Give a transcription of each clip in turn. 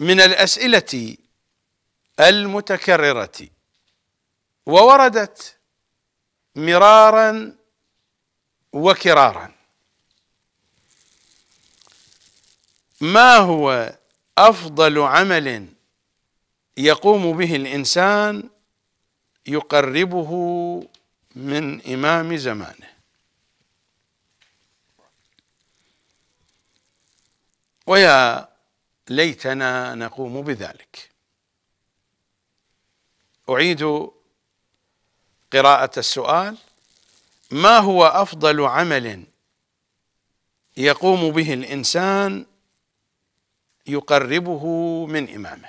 من الأسئلة المتكررة ووردت مرارا وكرارا ما هو أفضل عمل يقوم به الإنسان يقربه من إمام زمانه ويا ليتنا نقوم بذلك أعيد قراءة السؤال ما هو أفضل عمل يقوم به الإنسان يقربه من إمامه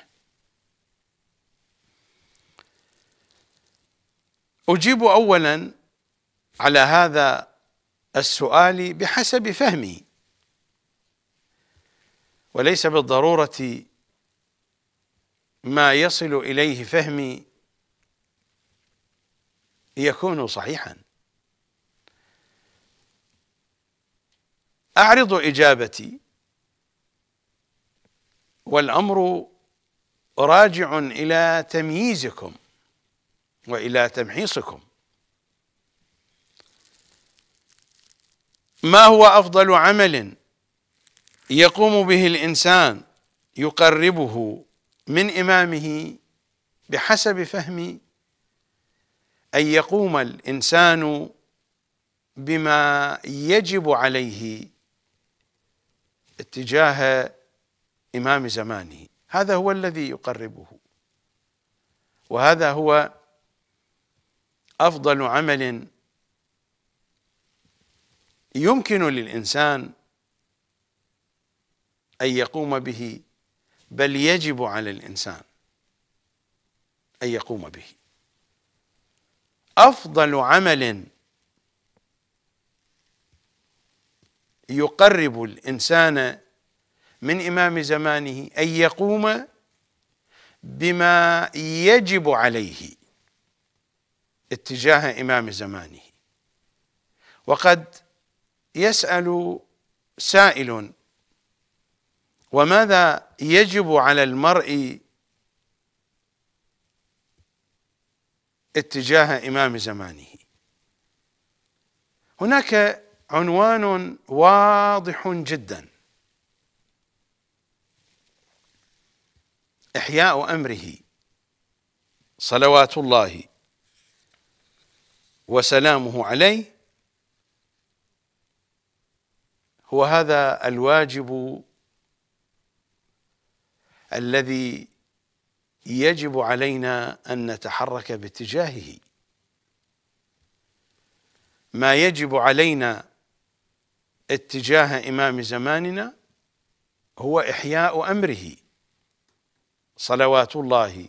أجيب أولا على هذا السؤال بحسب فهمي وليس بالضروره ما يصل اليه فهمي يكون صحيحا اعرض اجابتي والامر راجع الى تمييزكم والى تمحيصكم ما هو افضل عمل يقوم به الانسان يقربه من امامه بحسب فهم ان يقوم الانسان بما يجب عليه اتجاه امام زمانه هذا هو الذي يقربه وهذا هو افضل عمل يمكن للانسان أن يقوم به بل يجب على الإنسان أن يقوم به أفضل عمل يقرب الإنسان من إمام زمانه أن يقوم بما يجب عليه اتجاه إمام زمانه وقد يسأل سائل وماذا يجب على المرء اتجاه إمام زمانه هناك عنوان واضح جدا إحياء أمره صلوات الله وسلامه عليه هو هذا الواجب الذي يجب علينا أن نتحرك باتجاهه ما يجب علينا اتجاه إمام زماننا هو إحياء أمره صلوات الله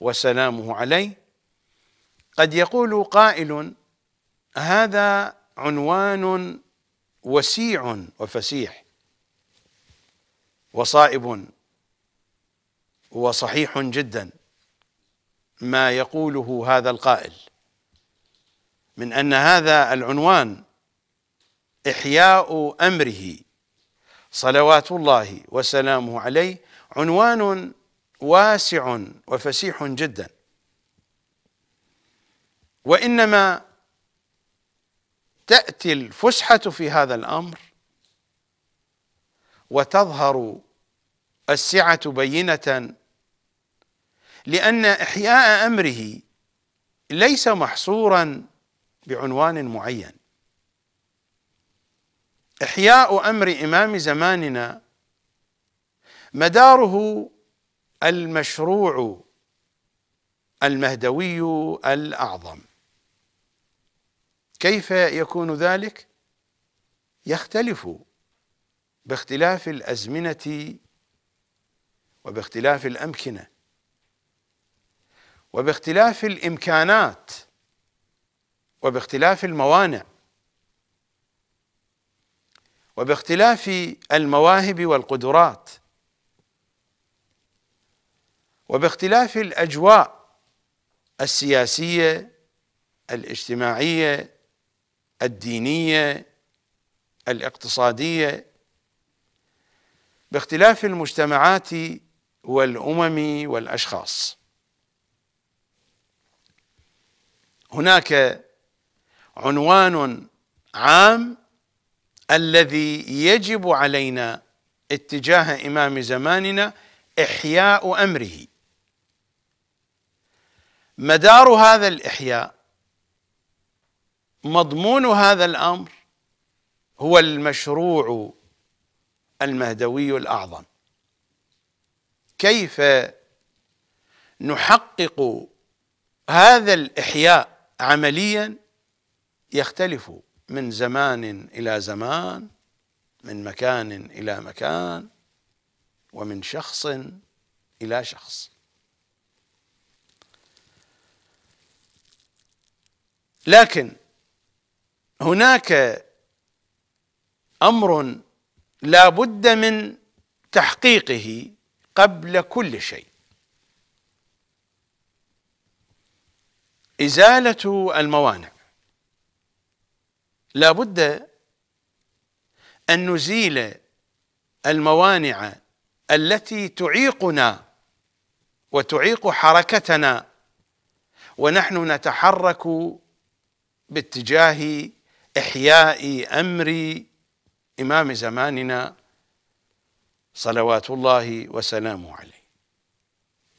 وسلامه عليه قد يقول قائل هذا عنوان وسيع وفسيح وصائب وصحيح جدا ما يقوله هذا القائل من ان هذا العنوان احياء امره صلوات الله وسلامه عليه عنوان واسع وفسيح جدا وانما تاتي الفسحه في هذا الامر وتظهر السعه بينه لأن إحياء أمره ليس محصورا بعنوان معين إحياء أمر إمام زماننا مداره المشروع المهدوي الأعظم كيف يكون ذلك؟ يختلف باختلاف الأزمنة وباختلاف الأمكنة وباختلاف الامكانات وباختلاف الموانع وباختلاف المواهب والقدرات وباختلاف الاجواء السياسيه الاجتماعيه الدينيه الاقتصاديه باختلاف المجتمعات والامم والاشخاص هناك عنوان عام الذي يجب علينا اتجاه امام زماننا احياء امره مدار هذا الاحياء مضمون هذا الامر هو المشروع المهدوي الاعظم كيف نحقق هذا الاحياء عمليا يختلف من زمان إلى زمان من مكان إلى مكان ومن شخص إلى شخص لكن هناك امر لا بد من تحقيقه قبل كل شيء إزالة الموانع لا بد أن نزيل الموانع التي تعيقنا وتعيق حركتنا ونحن نتحرك باتجاه إحياء أمر إمام زماننا صلوات الله وسلامه عليه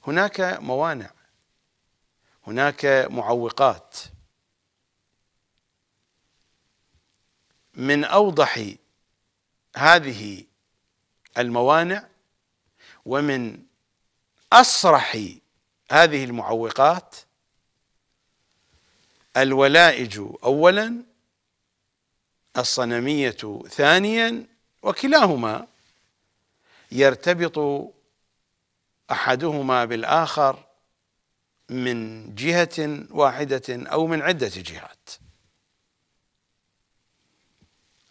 هناك موانع هناك معوقات من اوضح هذه الموانع ومن اصرح هذه المعوقات الولائج اولا الصنميه ثانيا وكلاهما يرتبط احدهما بالاخر من جهة واحدة أو من عدة جهات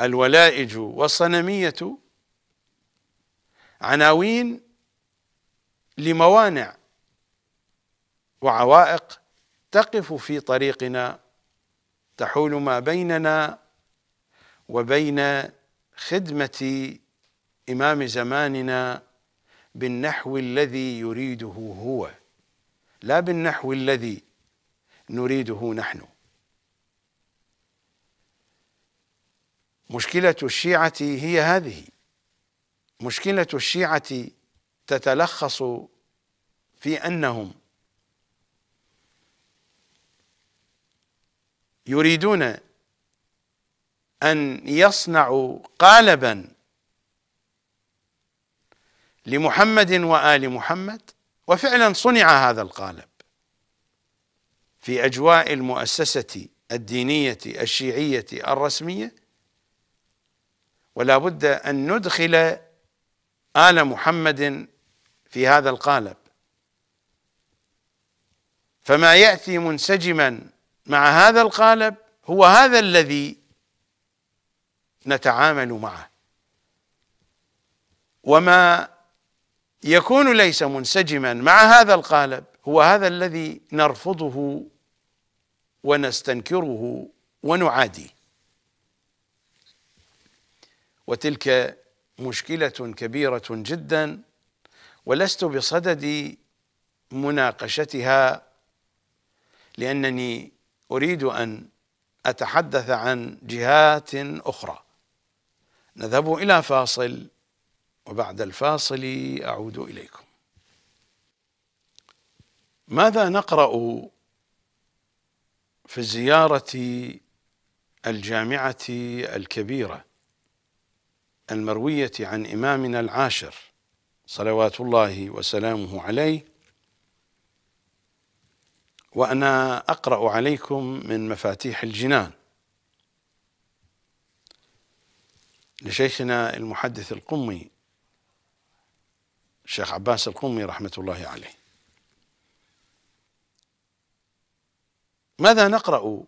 الولائج والصنمية عناوين لموانع وعوائق تقف في طريقنا تحول ما بيننا وبين خدمة إمام زماننا بالنحو الذي يريده هو لا بالنحو الذي نريده نحن مشكلة الشيعة هي هذه مشكلة الشيعة تتلخص في أنهم يريدون أن يصنعوا قالبا لمحمد وآل محمد وفعلا صنع هذا القالب في اجواء المؤسسه الدينيه الشيعيه الرسميه ولا بد ان ندخل ال محمد في هذا القالب فما ياتي منسجما مع هذا القالب هو هذا الذي نتعامل معه وما يكون ليس منسجما مع هذا القالب هو هذا الذي نرفضه ونستنكره ونعادي وتلك مشكلة كبيرة جدا ولست بصدد مناقشتها لأنني أريد أن أتحدث عن جهات أخرى نذهب إلى فاصل وبعد الفاصل أعود إليكم ماذا نقرأ في زيارة الجامعة الكبيرة المروية عن إمامنا العاشر صلوات الله وسلامه عليه وأنا أقرأ عليكم من مفاتيح الجنان لشيخنا المحدث القمي الشيخ عباس القمي رحمة الله عليه ماذا نقرأ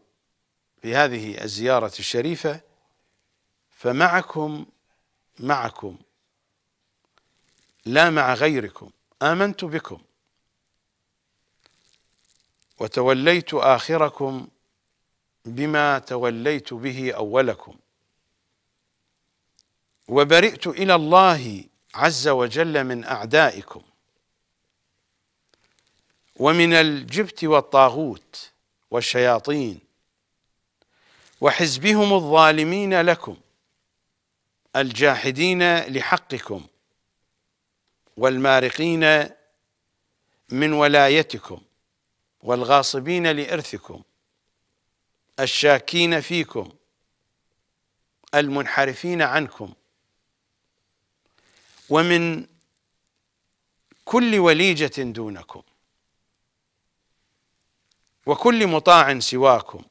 في هذه الزيارة الشريفة فمعكم معكم لا مع غيركم آمنت بكم وتوليت آخركم بما توليت به أولكم وبرئت إلى الله عز وجل من أعدائكم ومن الجبت والطاغوت والشياطين وحزبهم الظالمين لكم الجاحدين لحقكم والمارقين من ولايتكم والغاصبين لإرثكم الشاكين فيكم المنحرفين عنكم ومن كل وليجة دونكم وكل مطاع سواكم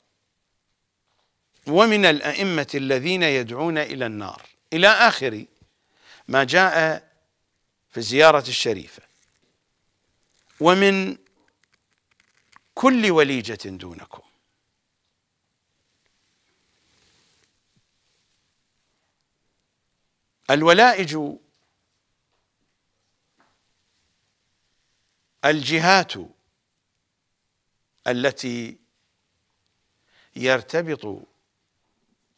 ومن الأئمة الذين يدعون إلى النار إلى آخر ما جاء في الزيارة الشريفة ومن كل وليجة دونكم الولائج الجهات التي يرتبط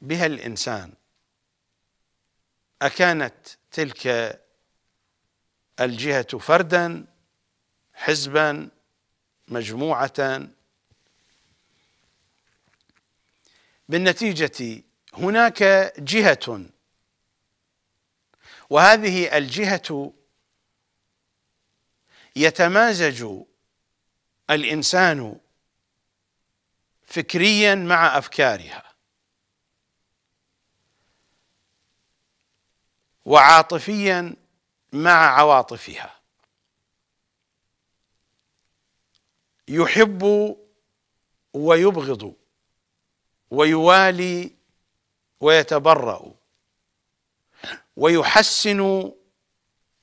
بها الانسان اكانت تلك الجهه فردا حزبا مجموعه بالنتيجه هناك جهه وهذه الجهه يتمازج الانسان فكريا مع افكارها وعاطفيا مع عواطفها يحب ويبغض ويوالي ويتبرأ ويحسن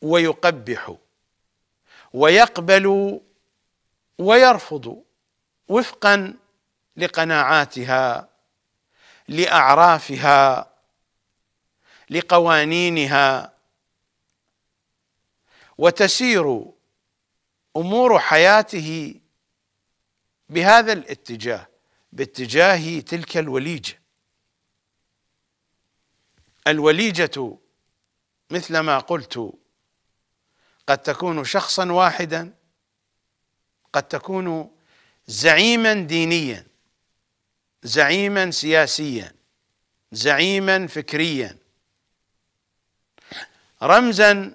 ويقبح ويقبل ويرفض وفقا لقناعاتها لاعرافها لقوانينها وتسير امور حياته بهذا الاتجاه باتجاه تلك الوليجه الوليجه مثل ما قلت قد تكون شخصا واحدا قد تكون زعيما دينيا زعيما سياسيا زعيما فكريا رمزا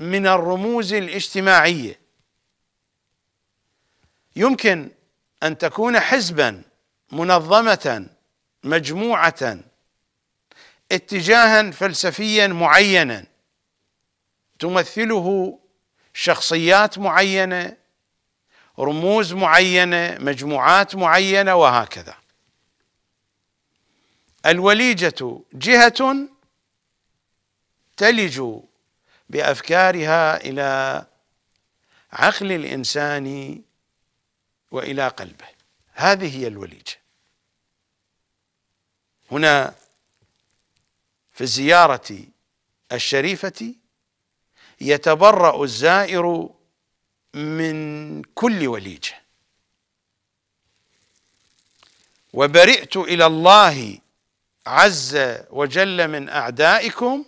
من الرموز الاجتماعيه يمكن ان تكون حزبا منظمه مجموعه اتجاها فلسفيا معينا تمثله شخصيات معينه رموز معينه مجموعات معينه وهكذا الوليجه جهه تلج بافكارها الى عقل الانسان والى قلبه هذه هي الوليجه هنا في الزياره الشريفه يتبرأ الزائر من كل وليجه وبرئت إلى الله عز وجل من أعدائكم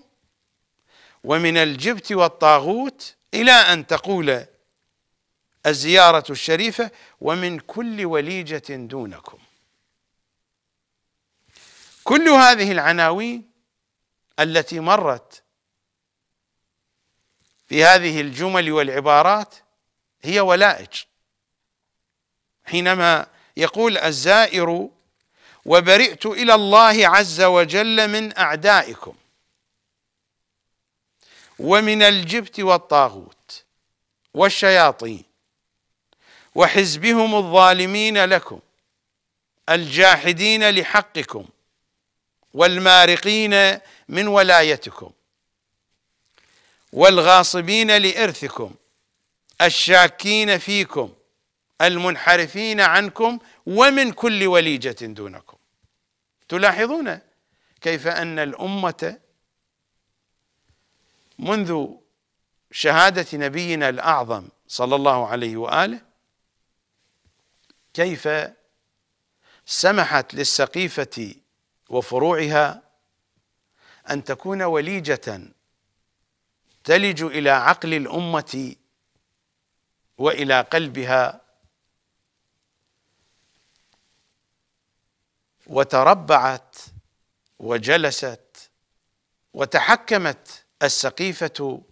ومن الجبت والطاغوت إلى أن تقول الزيارة الشريفة ومن كل وليجة دونكم كل هذه العناوين التي مرت في هذه الجمل والعبارات هي ولائج حينما يقول الزائر وبرئت الى الله عز وجل من اعدائكم ومن الجبت والطاغوت والشياطين وحزبهم الظالمين لكم الجاحدين لحقكم والمارقين من ولايتكم والغاصبين لإرثكم الشاكين فيكم المنحرفين عنكم ومن كل وليجة دونكم تلاحظون كيف أن الأمة منذ شهادة نبينا الأعظم صلى الله عليه وآله كيف سمحت للسقيفة وفروعها أن تكون وليجة تلج الى عقل الامه والى قلبها وتربعت وجلست وتحكمت السقيفه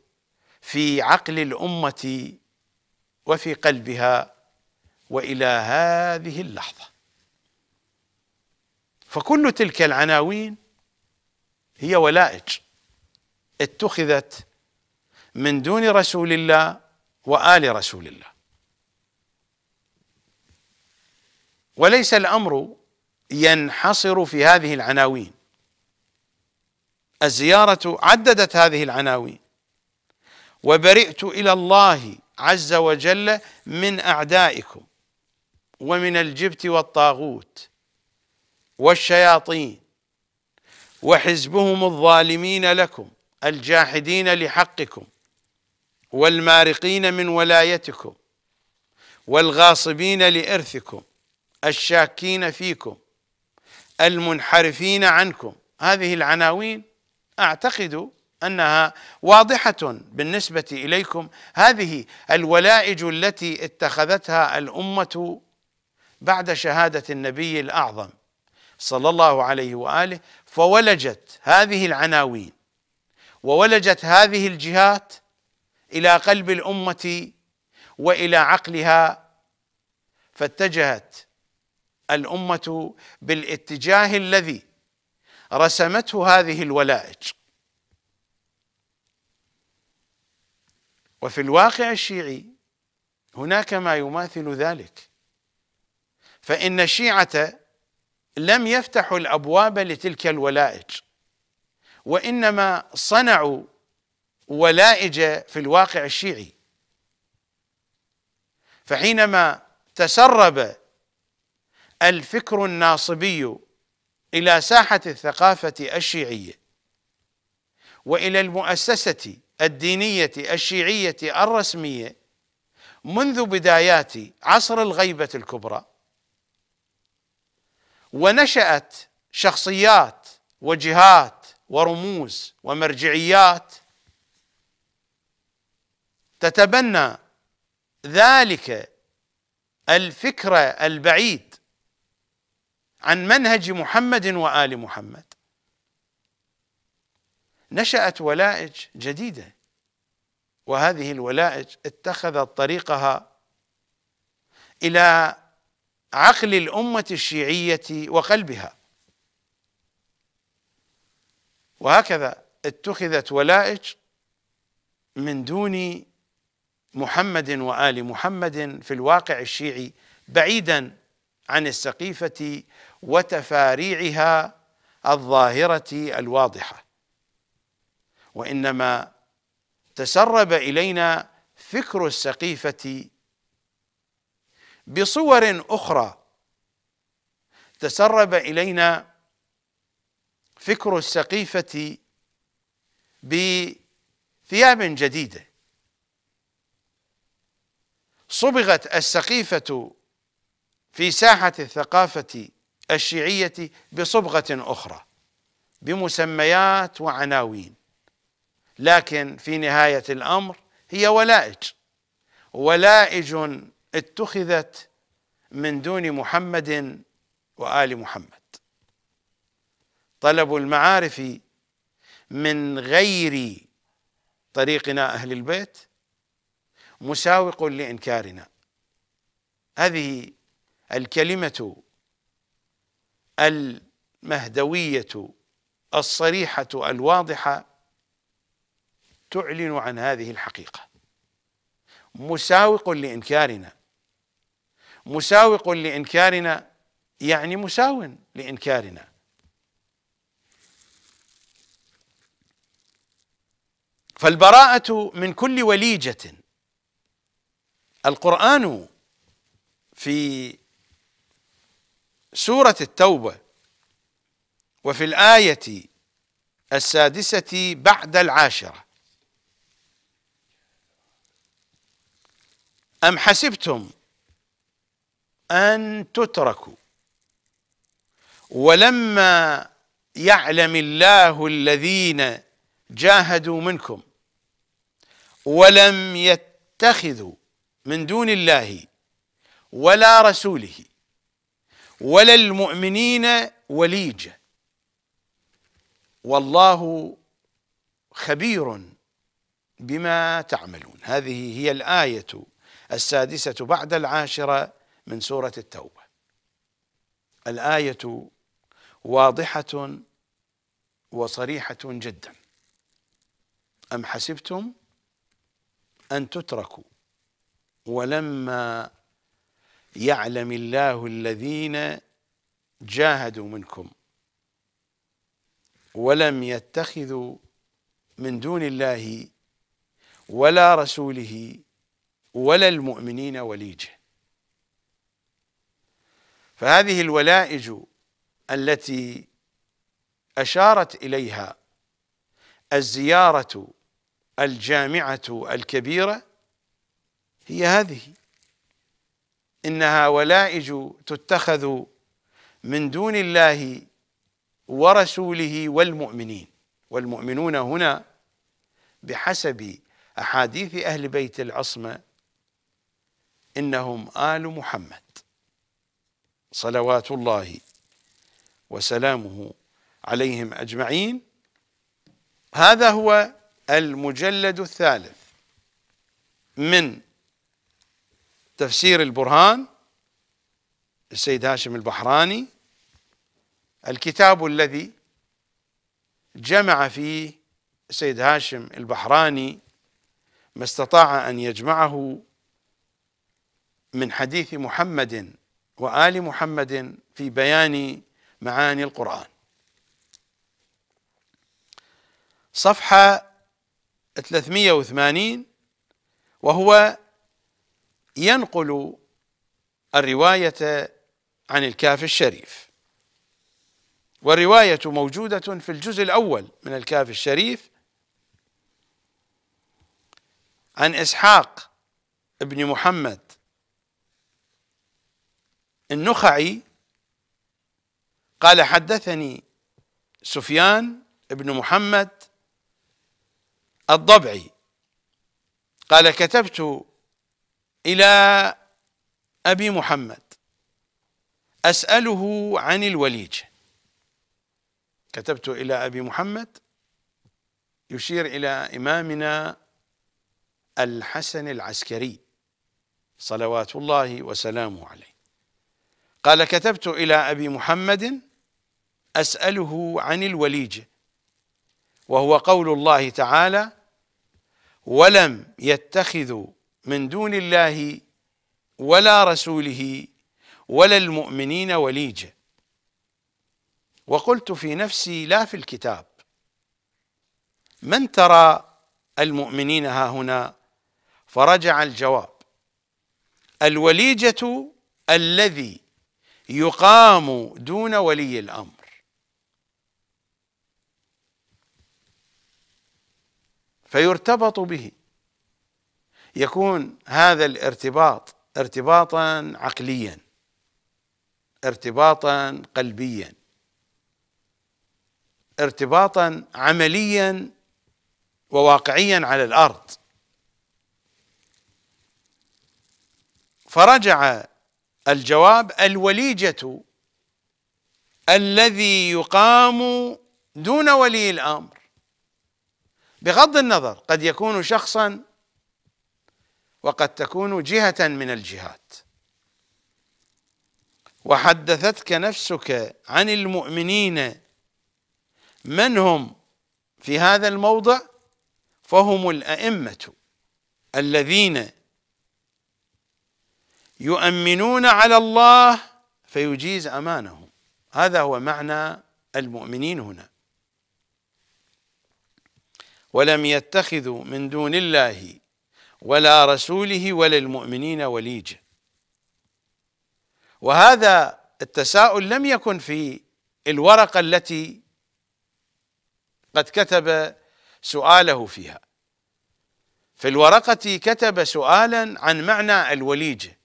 في عقل الامه وفي قلبها والى هذه اللحظه فكل تلك العناوين هي ولائج اتخذت من دون رسول الله وآل رسول الله وليس الأمر ينحصر في هذه العناوين الزيارة عددت هذه العناوين وبرئت إلى الله عز وجل من أعدائكم ومن الجبت والطاغوت والشياطين وحزبهم الظالمين لكم الجاحدين لحقكم والمارقين من ولايتكم والغاصبين لارثكم الشاكين فيكم المنحرفين عنكم هذه العناوين اعتقد انها واضحه بالنسبه اليكم هذه الولائج التي اتخذتها الامه بعد شهاده النبي الاعظم صلى الله عليه واله فولجت هذه العناوين وولجت هذه الجهات الى قلب الامه والى عقلها فاتجهت الامه بالاتجاه الذي رسمته هذه الولائج وفي الواقع الشيعي هناك ما يماثل ذلك فان الشيعه لم يفتحوا الابواب لتلك الولائج وانما صنعوا ولائجة في الواقع الشيعي فحينما تسرب الفكر الناصبي إلى ساحة الثقافة الشيعية وإلى المؤسسة الدينية الشيعية الرسمية منذ بدايات عصر الغيبة الكبرى ونشأت شخصيات وجهات ورموز ومرجعيات تتبنى ذلك الفكر البعيد عن منهج محمد وال محمد نشأت ولائج جديدة وهذه الولائج اتخذت طريقها إلى عقل الأمة الشيعية وقلبها وهكذا اتخذت ولائج من دون محمد وال محمد في الواقع الشيعي بعيدا عن السقيفه وتفاريعها الظاهره الواضحه وانما تسرب الينا فكر السقيفه بصور اخرى تسرب الينا فكر السقيفه بثياب جديده صبغت السقيفة في ساحة الثقافة الشيعية بصبغة أخرى بمسميات وعناوين لكن في نهاية الأمر هي ولائج ولائج اتخذت من دون محمد وآل محمد طلب المعارف من غير طريقنا أهل البيت مساوق لإنكارنا هذه الكلمة المهدوية الصريحة الواضحة تعلن عن هذه الحقيقة مساوق لإنكارنا مساوق لإنكارنا يعني مساو لإنكارنا فالبراءة من كل وليجة القرآن في سورة التوبة وفي الآية السادسة بعد العاشرة أم حسبتم أن تتركوا ولما يعلم الله الذين جاهدوا منكم ولم يتخذوا من دون الله ولا رسوله ولا المؤمنين وليجه والله خبير بما تعملون هذه هي الايه السادسه بعد العاشره من سوره التوبه الايه واضحه وصريحه جدا ام حسبتم ان تتركوا ولما يعلم الله الذين جاهدوا منكم ولم يتخذوا من دون الله ولا رسوله ولا المؤمنين وليجه فهذه الولائج التي اشارت اليها الزياره الجامعه الكبيره هي هذه انها ولائج تتخذ من دون الله ورسوله والمؤمنين والمؤمنون هنا بحسب احاديث اهل بيت العصمه انهم ال محمد صلوات الله وسلامه عليهم اجمعين هذا هو المجلد الثالث من تفسير البرهان السيد هاشم البحراني الكتاب الذي جمع فيه السيد هاشم البحراني ما استطاع ان يجمعه من حديث محمد وال محمد في بيان معاني القران صفحه 380 وهو ينقل الرواية عن الكاف الشريف والرواية موجودة في الجزء الأول من الكاف الشريف عن إسحاق بن محمد النخعي قال حدثني سفيان بن محمد الضبعي قال كتبت إلى أبي محمد أسأله عن الوليج كتبت إلى أبي محمد يشير إلى إمامنا الحسن العسكري صلوات الله وسلامه عليه قال كتبت إلى أبي محمد أسأله عن الوليج وهو قول الله تعالى ولم يتخذوا من دون الله ولا رسوله ولا المؤمنين وليجه وقلت في نفسي لا في الكتاب من ترى المؤمنين ها هنا فرجع الجواب الوليجة الذي يقام دون ولي الأمر فيرتبط به يكون هذا الارتباط ارتباطا عقليا ارتباطا قلبيا ارتباطا عمليا وواقعيا على الارض فرجع الجواب الوليجه الذي يقام دون ولي الامر بغض النظر قد يكون شخصا وقد تكون جهة من الجهات وحدثتك نفسك عن المؤمنين من هم في هذا الموضع فهم الأئمة الذين يؤمنون على الله فيجيز أمانهم هذا هو معنى المؤمنين هنا ولم يتخذوا من دون الله ولا رسوله ولا المؤمنين وليج وهذا التساؤل لم يكن في الورقة التي قد كتب سؤاله فيها في الورقة كتب سؤالا عن معنى الوليجة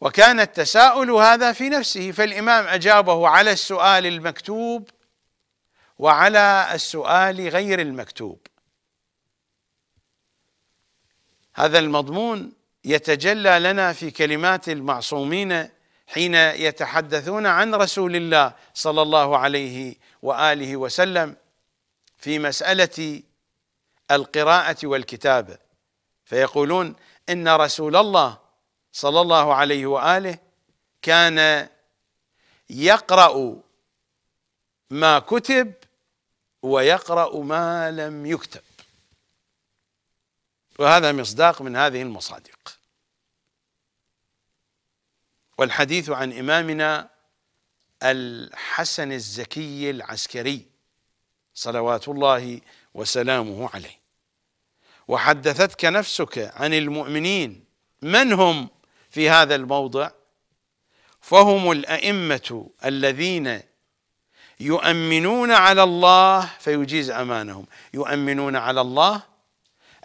وكان التساؤل هذا في نفسه فالإمام أجابه على السؤال المكتوب وعلى السؤال غير المكتوب هذا المضمون يتجلى لنا في كلمات المعصومين حين يتحدثون عن رسول الله صلى الله عليه واله وسلم في مساله القراءه والكتابه فيقولون ان رسول الله صلى الله عليه واله كان يقرا ما كتب ويقرا ما لم يكتب وهذا مصداق من هذه المصادق والحديث عن إمامنا الحسن الزكي العسكري صلوات الله وسلامه عليه وحدثتك نفسك عن المؤمنين من هم في هذا الموضع فهم الأئمة الذين يؤمنون على الله فيجيز أمانهم يؤمنون على الله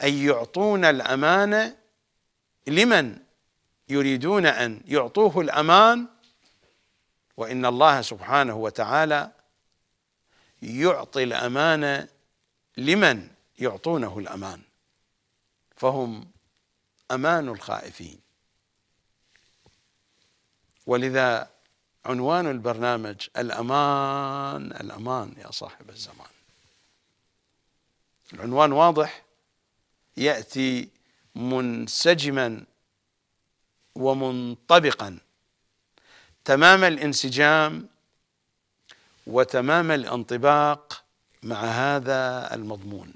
أن يعطون الأمانة لمن يريدون أن يعطوه الأمان وإن الله سبحانه وتعالى يعطي الأمانة لمن يعطونه الأمان فهم أمان الخائفين ولذا عنوان البرنامج الأمان الأمان يا صاحب الزمان العنوان واضح يأتي منسجما ومنطبقا تمام الانسجام وتمام الانطباق مع هذا المضمون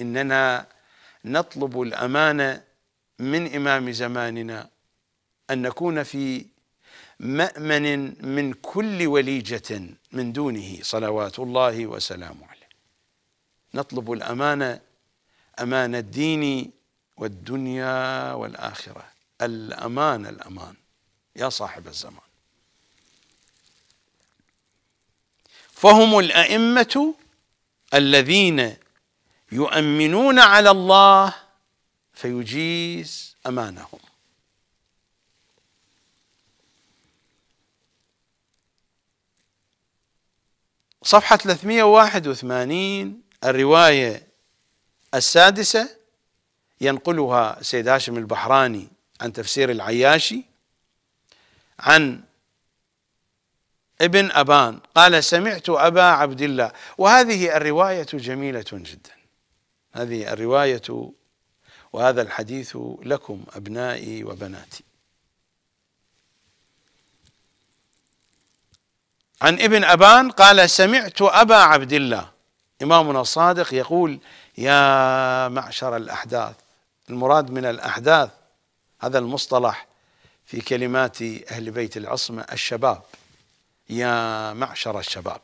اننا نطلب الامانه من امام زماننا ان نكون في مامن من كل وليجه من دونه صلوات الله وسلامه عليه نطلب الامانه أمان الدين والدنيا والآخرة الأمان الأمان يا صاحب الزمان فهم الأئمة الذين يؤمنون على الله فيجيز أمانهم صفحة 381 الرواية السادسة ينقلها سيد هاشم البحراني عن تفسير العياشي عن ابن أبان قال سمعت أبا عبد الله وهذه الرواية جميلة جدا هذه الرواية وهذا الحديث لكم أبنائي وبناتي عن ابن أبان قال سمعت أبا عبد الله إمامنا الصادق يقول يا معشر الأحداث المراد من الأحداث هذا المصطلح في كلمات أهل بيت العصمة الشباب يا معشر الشباب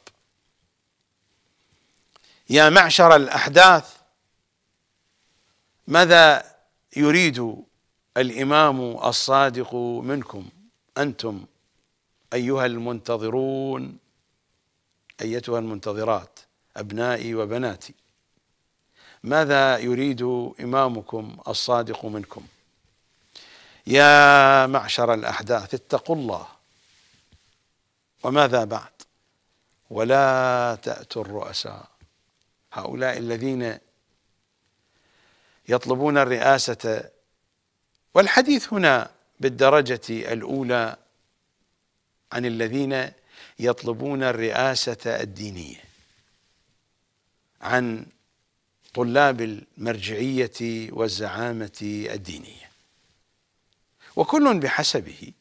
يا معشر الأحداث ماذا يريد الإمام الصادق منكم أنتم أيها المنتظرون أيتها المنتظرات أبنائي وبناتي ماذا يريد إمامكم الصادق منكم يا معشر الأحداث اتقوا الله وماذا بعد ولا تأتوا الرؤساء هؤلاء الذين يطلبون الرئاسة والحديث هنا بالدرجة الأولى عن الذين يطلبون الرئاسة الدينية عن طلاب المرجعية والزعامة الدينية وكل بحسبه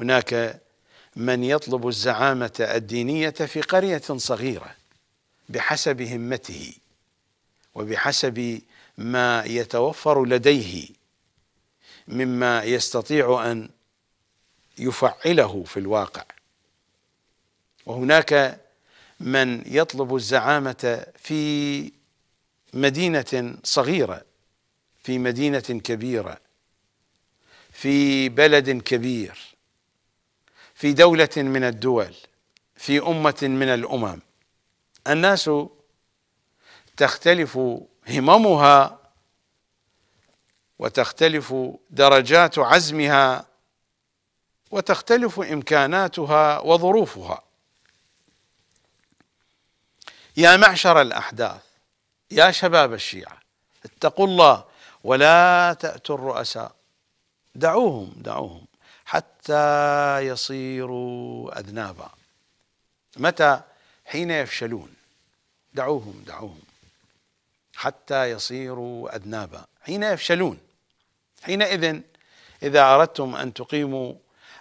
هناك من يطلب الزعامة الدينية في قرية صغيرة بحسب همته وبحسب ما يتوفر لديه مما يستطيع أن يفعله في الواقع وهناك من يطلب الزعامة في مدينة صغيرة في مدينة كبيرة في بلد كبير في دولة من الدول في أمة من الأمم الناس تختلف هممها وتختلف درجات عزمها وتختلف إمكاناتها وظروفها يا معشر الأحداث يا شباب الشيعة اتقوا الله ولا تأتوا الرؤساء دعوهم دعوهم حتى يصيروا أذنابا متى حين يفشلون دعوهم دعوهم حتى يصيروا أذنابا حين يفشلون حينئذ إذا أردتم أن تقيموا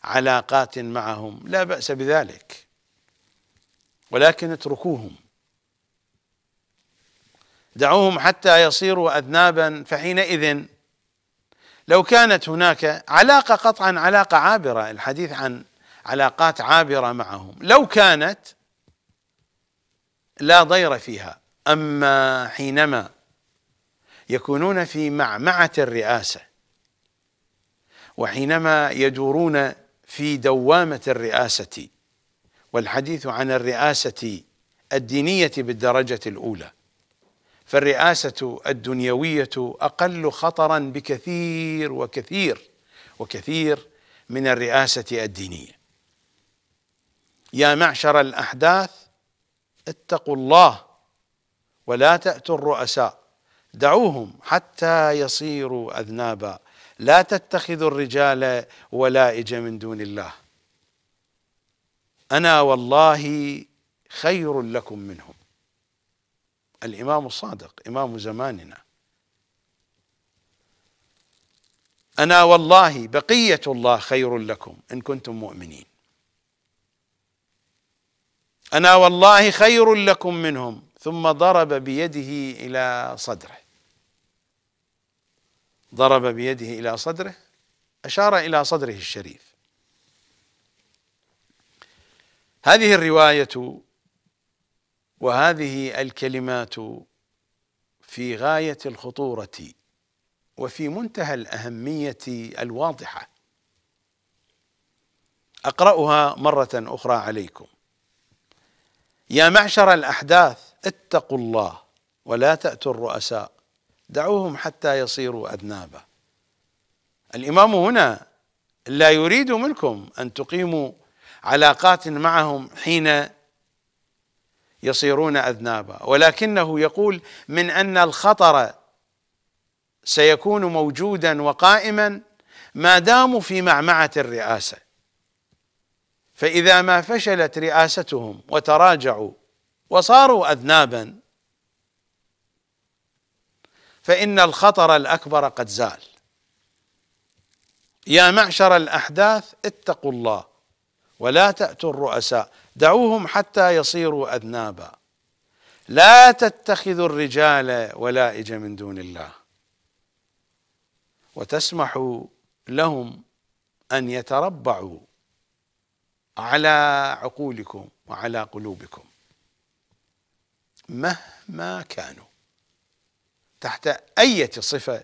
علاقات معهم لا بأس بذلك ولكن اتركوهم دعوهم حتى يصيروا اذنابا فحينئذ لو كانت هناك علاقه قطعا علاقه عابره الحديث عن علاقات عابره معهم لو كانت لا ضير فيها اما حينما يكونون في معمعه الرئاسه وحينما يدورون في دوامه الرئاسه والحديث عن الرئاسه الدينيه بالدرجه الاولى فالرئاسة الدنيوية أقل خطرا بكثير وكثير وكثير من الرئاسة الدينية يا معشر الأحداث اتقوا الله ولا تأتوا الرؤساء دعوهم حتى يصيروا أذنابا لا تتخذوا الرجال ولائج من دون الله أنا والله خير لكم منهم الإمام الصادق إمام زماننا أنا والله بقية الله خير لكم إن كنتم مؤمنين أنا والله خير لكم منهم ثم ضرب بيده إلى صدره ضرب بيده إلى صدره أشار إلى صدره الشريف هذه الرواية وهذه الكلمات في غايه الخطوره وفي منتهى الاهميه الواضحه اقراها مره اخرى عليكم يا معشر الاحداث اتقوا الله ولا تاتوا الرؤساء دعوهم حتى يصيروا اذنابا الامام هنا لا يريد منكم ان تقيموا علاقات معهم حين يصيرون اذنابا ولكنه يقول من ان الخطر سيكون موجودا وقائما ما داموا في معمعه الرئاسه فاذا ما فشلت رئاستهم وتراجعوا وصاروا اذنابا فان الخطر الاكبر قد زال يا معشر الاحداث اتقوا الله ولا تاتوا الرؤساء دعوهم حتى يصيروا أذنابا لا تتخذوا الرجال ولائج من دون الله وتسمحوا لهم أن يتربعوا على عقولكم وعلى قلوبكم مهما كانوا تحت أية صفة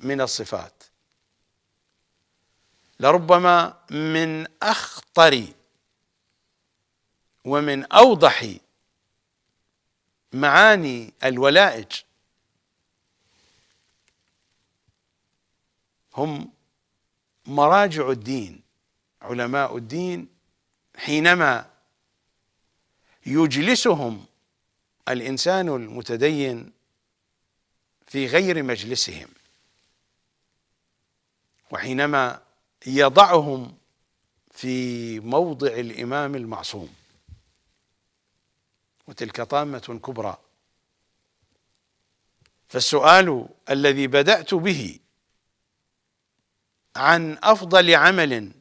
من الصفات لربما من أخطر ومن اوضح معاني الولائج هم مراجع الدين علماء الدين حينما يجلسهم الانسان المتدين في غير مجلسهم وحينما يضعهم في موضع الامام المعصوم وتلك طامة كبرى فالسؤال الذي بدأت به عن أفضل عمل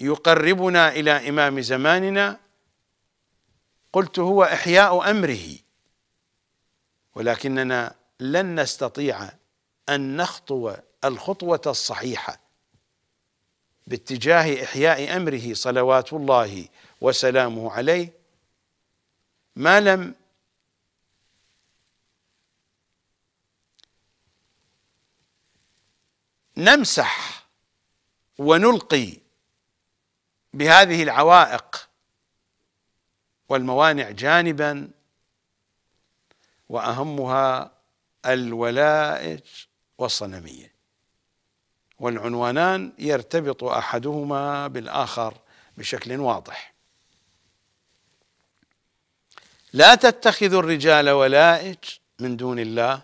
يقربنا إلى إمام زماننا قلت هو إحياء أمره ولكننا لن نستطيع أن نخطو الخطوة الصحيحة باتجاه إحياء أمره صلوات الله وسلامه عليه ما لم نمسح ونلقي بهذه العوائق والموانع جانبا واهمها الولائج والصنميه والعنوانان يرتبط احدهما بالاخر بشكل واضح لا تتخذوا الرجال ولائج من دون الله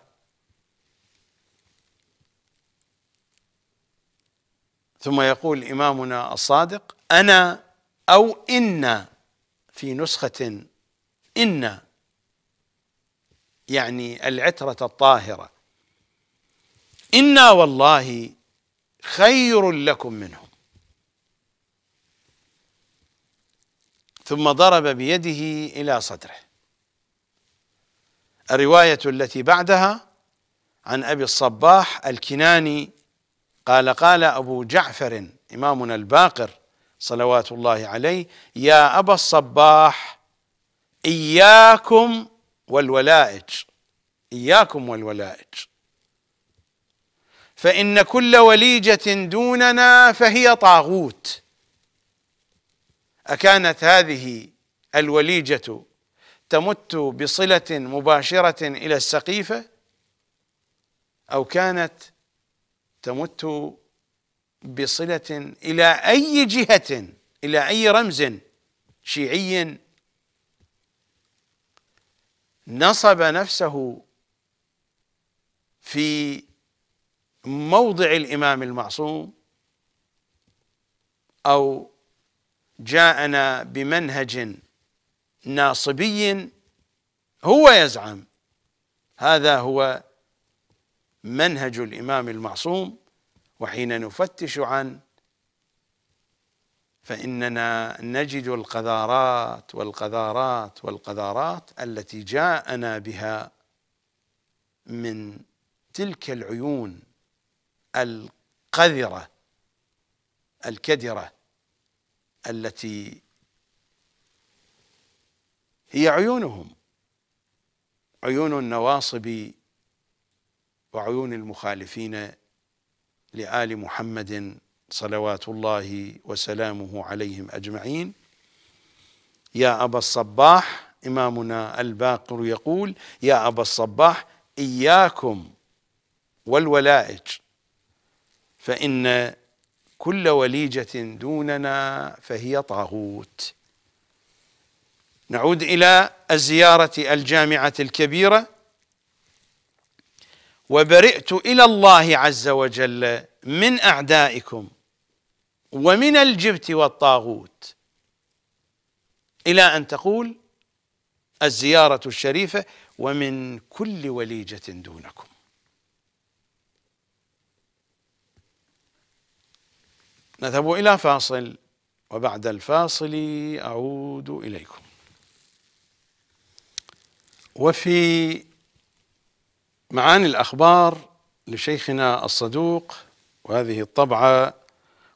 ثم يقول إمامنا الصادق أنا أو إنا في نسخة إنا يعني العترة الطاهرة إنا والله خير لكم منهم ثم ضرب بيده إلى صدره الرواية التي بعدها عن أبي الصباح الكناني قال قال أبو جعفر إمامنا الباقر صلوات الله عليه يا أبا الصباح إياكم والولائج إياكم والولائج فإن كل وليجة دوننا فهي طاغوت أكانت هذه الوليجة تمت بصله مباشره الى السقيفه او كانت تمت بصله الى اي جهه الى اي رمز شيعي نصب نفسه في موضع الامام المعصوم او جاءنا بمنهج ناصبي هو يزعم هذا هو منهج الإمام المعصوم وحين نفتش عن فإننا نجد القذارات والقذارات والقذارات التي جاءنا بها من تلك العيون القذرة الكدرة التي هي عيونهم عيون النواصب وعيون المخالفين لآل محمد صلوات الله وسلامه عليهم أجمعين يا أبا الصباح إمامنا الباقر يقول يا أبا الصباح إياكم والولائج فإن كل وليجة دوننا فهي طاغوت نعود إلى الزيارة الجامعة الكبيرة وبرئت إلى الله عز وجل من أعدائكم ومن الجبت والطاغوت إلى أن تقول الزيارة الشريفة ومن كل وليجة دونكم نذهب إلى فاصل وبعد الفاصل أعود إليكم وفي معاني الأخبار لشيخنا الصدوق وهذه الطبعة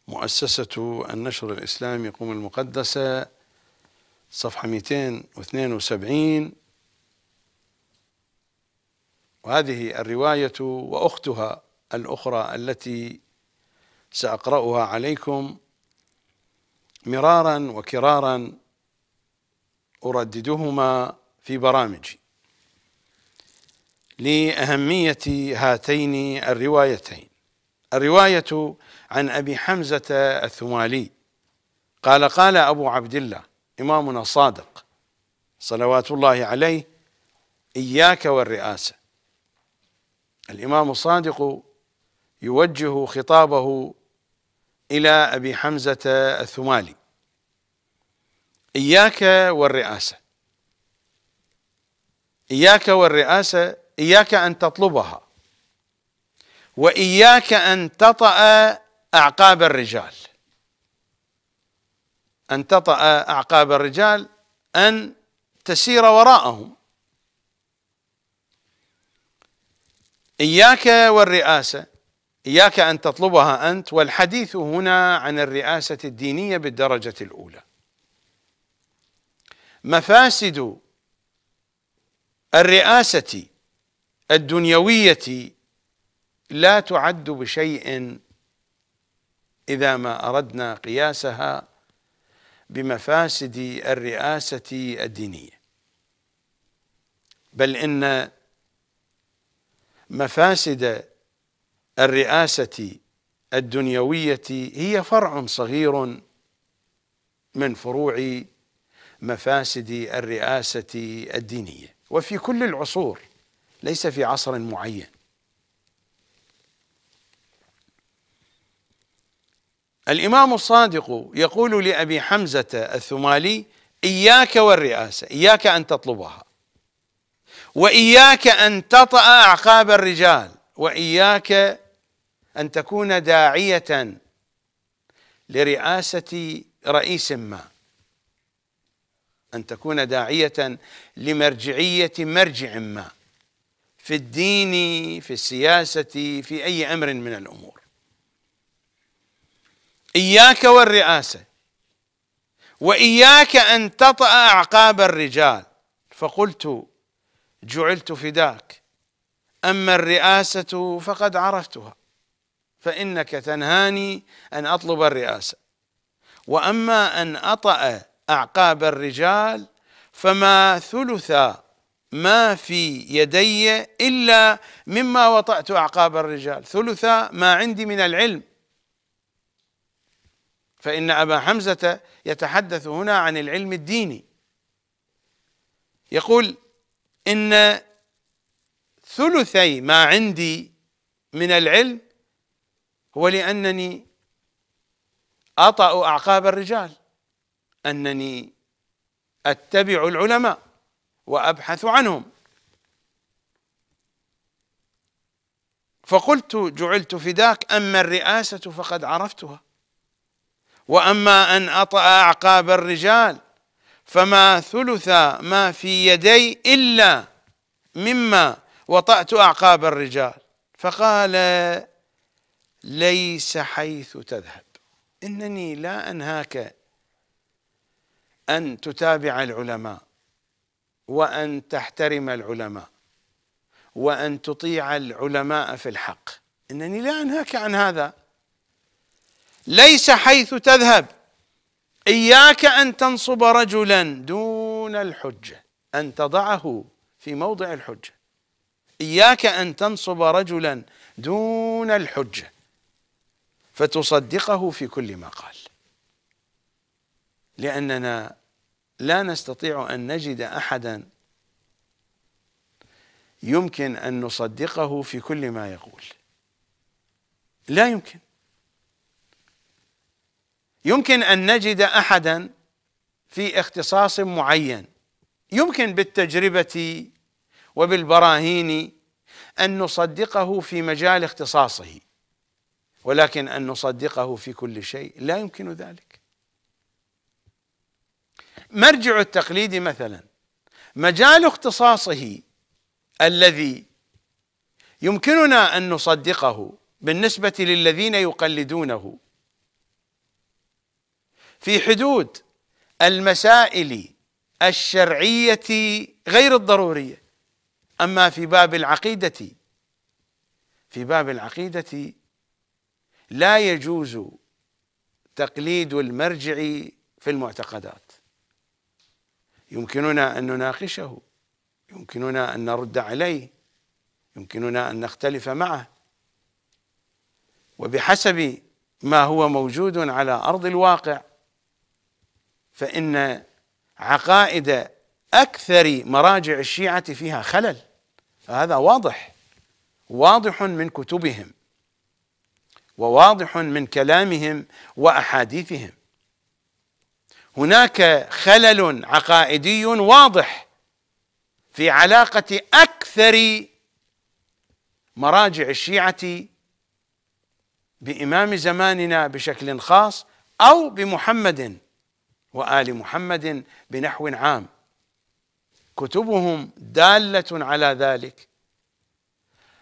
مؤسسة النشر الإسلامي قوم المقدسة صفحة 272 وهذه الرواية وأختها الأخرى التي سأقرأها عليكم مرارا وكرارا أرددهما في برامجي لأهمية هاتين الروايتين الرواية عن أبي حمزة الثمالي قال قال أبو عبد الله إمامنا الصادق صلوات الله عليه إياك والرئاسة الإمام الصادق يوجه خطابه إلى أبي حمزة الثمالي إياك والرئاسة إياك والرئاسة إياك أن تطلبها وإياك أن تطأ أعقاب الرجال أن تطأ أعقاب الرجال أن تسير وراءهم إياك والرئاسة إياك أن تطلبها أنت والحديث هنا عن الرئاسة الدينية بالدرجة الأولى مفاسد الرئاسة الدنيوية لا تعد بشيء إذا ما أردنا قياسها بمفاسد الرئاسة الدينية بل إن مفاسد الرئاسة الدنيوية هي فرع صغير من فروع مفاسد الرئاسة الدينية وفي كل العصور ليس في عصر معين الإمام الصادق يقول لأبي حمزة الثمالي إياك والرئاسة إياك أن تطلبها وإياك أن تطأ أعقاب الرجال وإياك أن تكون داعية لرئاسة رئيس ما أن تكون داعية لمرجعية مرجع ما في الدين في السياسة في أي أمر من الأمور إياك والرئاسة وإياك أن تطأ أعقاب الرجال فقلت جعلت فداك أما الرئاسة فقد عرفتها فإنك تنهاني أن أطلب الرئاسة وأما أن أطأ أعقاب الرجال فما ثلثا ما في يدي إلا مما وطأت أعقاب الرجال ثلث ما عندي من العلم فإن أبا حمزة يتحدث هنا عن العلم الديني يقول إن ثلثي ما عندي من العلم هو لأنني أطأ أعقاب الرجال أنني أتبع العلماء وأبحث عنهم فقلت جعلت فداك أما الرئاسة فقد عرفتها وأما أن أطأ أعقاب الرجال فما ثلث ما في يدي إلا مما وطأت أعقاب الرجال فقال ليس حيث تذهب إنني لا أنهاك أن تتابع العلماء وأن تحترم العلماء وأن تطيع العلماء في الحق إنني لا أنهاك عن هذا ليس حيث تذهب إياك أن تنصب رجلا دون الحجة أن تضعه في موضع الحجة إياك أن تنصب رجلا دون الحجة فتصدقه في كل ما قال لأننا لا نستطيع أن نجد أحدا يمكن أن نصدقه في كل ما يقول لا يمكن يمكن أن نجد أحدا في اختصاص معين يمكن بالتجربة وبالبراهين أن نصدقه في مجال اختصاصه ولكن أن نصدقه في كل شيء لا يمكن ذلك مرجع التقليد مثلا مجال اختصاصه الذي يمكننا ان نصدقه بالنسبه للذين يقلدونه في حدود المسائل الشرعيه غير الضروريه اما في باب العقيده في باب العقيده لا يجوز تقليد المرجع في المعتقدات يمكننا أن نناقشه يمكننا أن نرد عليه يمكننا أن نختلف معه وبحسب ما هو موجود على أرض الواقع فإن عقائد أكثر مراجع الشيعة فيها خلل فهذا واضح واضح من كتبهم وواضح من كلامهم وأحاديثهم هناك خلل عقائدي واضح في علاقه اكثر مراجع الشيعه بامام زماننا بشكل خاص او بمحمد وال محمد بنحو عام كتبهم داله على ذلك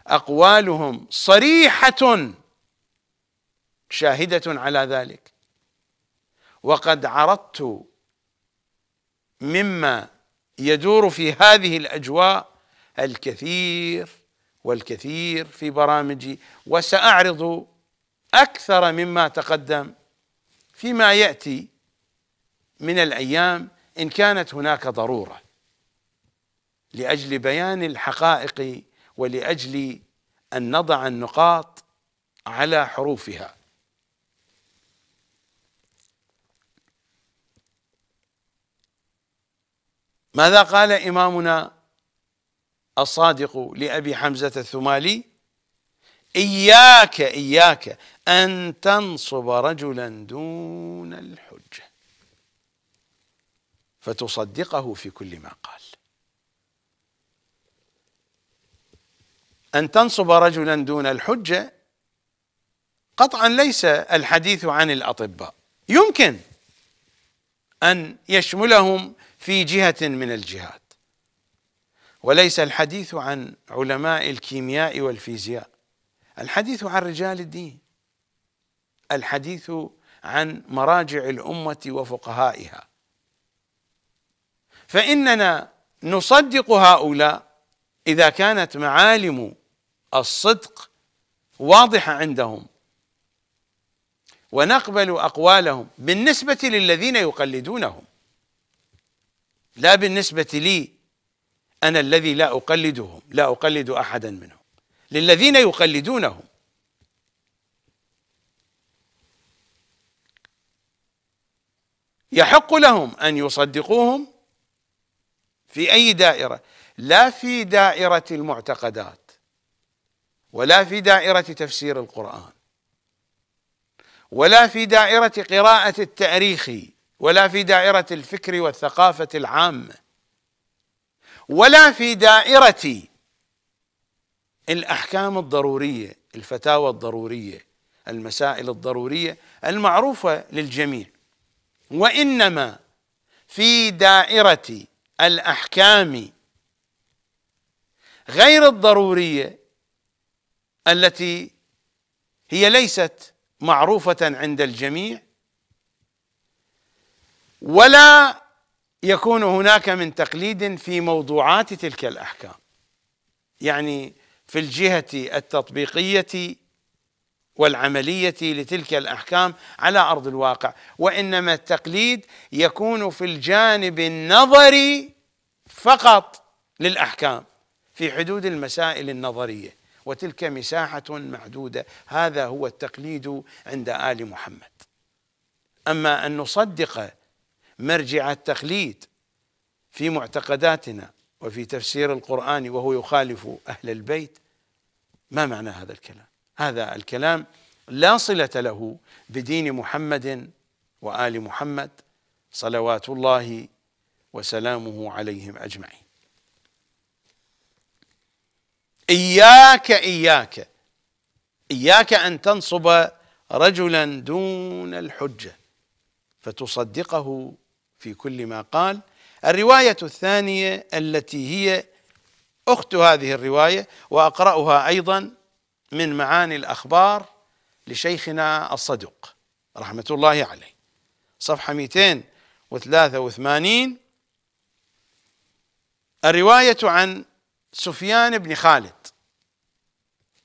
اقوالهم صريحه شاهده على ذلك وقد عرضت مما يدور في هذه الاجواء الكثير والكثير في برامجي وساعرض اكثر مما تقدم فيما ياتي من الايام ان كانت هناك ضروره لاجل بيان الحقائق ولاجل ان نضع النقاط على حروفها ماذا قال إمامنا الصادق لأبي حمزة الثمالي إياك إياك أن تنصب رجلا دون الحجة فتصدقه في كل ما قال أن تنصب رجلا دون الحجة قطعا ليس الحديث عن الأطباء يمكن أن يشملهم في جهة من الجهات وليس الحديث عن علماء الكيمياء والفيزياء الحديث عن رجال الدين الحديث عن مراجع الأمة وفقهائها فإننا نصدق هؤلاء إذا كانت معالم الصدق واضحة عندهم ونقبل أقوالهم بالنسبة للذين يقلدونهم لا بالنسبة لي أنا الذي لا أقلدهم لا أقلد أحدا منهم للذين يقلدونهم يحق لهم أن يصدقوهم في أي دائرة لا في دائرة المعتقدات ولا في دائرة تفسير القرآن ولا في دائرة قراءة التاريخ ولا في دائرة الفكر والثقافة العامة ولا في دائرة الأحكام الضرورية الفتاوى الضرورية المسائل الضرورية المعروفة للجميع وإنما في دائرة الأحكام غير الضرورية التي هي ليست معروفة عند الجميع ولا يكون هناك من تقليد في موضوعات تلك الاحكام يعني في الجهه التطبيقيه والعمليه لتلك الاحكام على ارض الواقع وانما التقليد يكون في الجانب النظري فقط للاحكام في حدود المسائل النظريه وتلك مساحه معدوده هذا هو التقليد عند ال محمد اما ان نصدق مرجع التقليد في معتقداتنا وفي تفسير القرآن وهو يخالف أهل البيت ما معنى هذا الكلام هذا الكلام لا صلة له بدين محمد وآل محمد صلوات الله وسلامه عليهم أجمعين إياك إياك إياك أن تنصب رجلا دون الحجة فتصدقه في كل ما قال الرواية الثانية التي هي أخت هذه الرواية وأقرأها أيضا من معاني الأخبار لشيخنا الصدوق رحمة الله عليه صفحة 283 الرواية عن سفيان بن خالد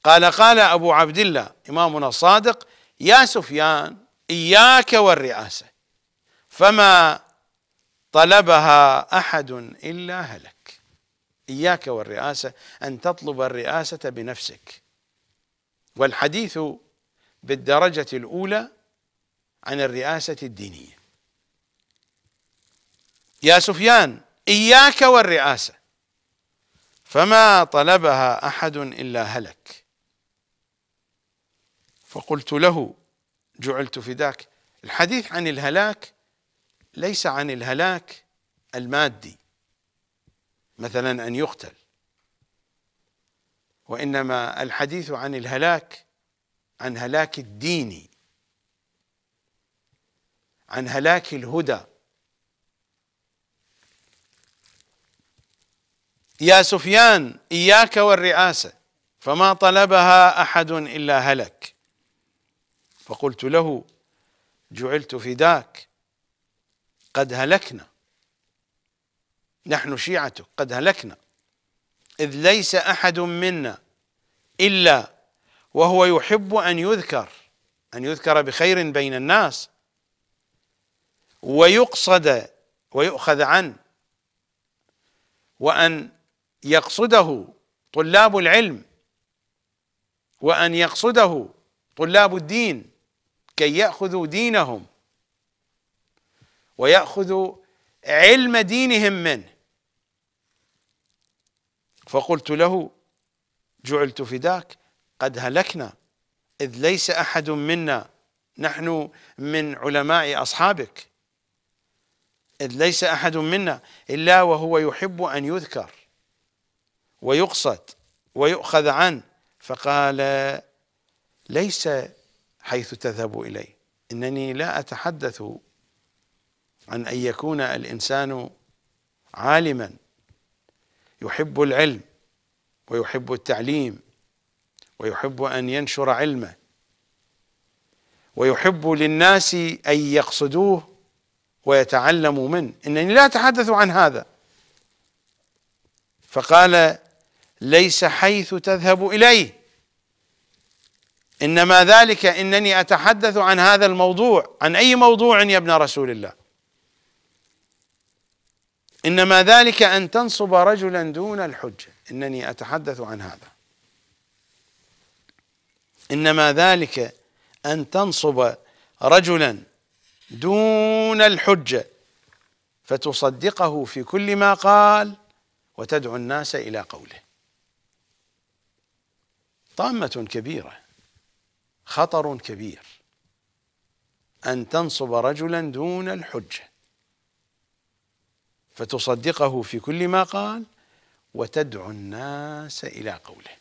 قال قال أبو عبد الله إمامنا الصادق يا سفيان إياك والرئاسة فما طلبها احد الا هلك اياك والرئاسه ان تطلب الرئاسه بنفسك والحديث بالدرجه الاولى عن الرئاسه الدينيه يا سفيان اياك والرئاسه فما طلبها احد الا هلك فقلت له جعلت فداك الحديث عن الهلاك ليس عن الهلاك المادي مثلا ان يقتل وانما الحديث عن الهلاك عن هلاك الديني عن هلاك الهدى يا سفيان اياك والرئاسه فما طلبها احد الا هلك فقلت له جعلت فداك قد هلكنا نحن شيعتك قد هلكنا إذ ليس أحد منا إلا وهو يحب أن يذكر أن يذكر بخير بين الناس ويقصد ويؤخذ عن وأن يقصده طلاب العلم وأن يقصده طلاب الدين كي يأخذوا دينهم ويأخذ علم دينهم منه فقلت له جعلت فداك قد هلكنا إذ ليس أحد منا نحن من علماء أصحابك إذ ليس أحد منا إلا وهو يحب أن يذكر ويقصد ويؤخذ عنه فقال ليس حيث تذهب إليه إنني لا أتحدث عن أن يكون الإنسان عالما يحب العلم ويحب التعليم ويحب أن ينشر علمه ويحب للناس أن يقصدوه ويتعلموا منه إنني لا أتحدث عن هذا فقال ليس حيث تذهب إليه انما ذلك انني اتحدث عن هذا الموضوع عن اي موضوع يا ابن رسول الله إنما ذلك أن تنصب رجلا دون الحجة إنني أتحدث عن هذا إنما ذلك أن تنصب رجلا دون الحجة فتصدقه في كل ما قال وتدعو الناس إلى قوله طامة كبيرة خطر كبير أن تنصب رجلا دون الحجة فتصدقه في كل ما قال وتدعو الناس إلى قوله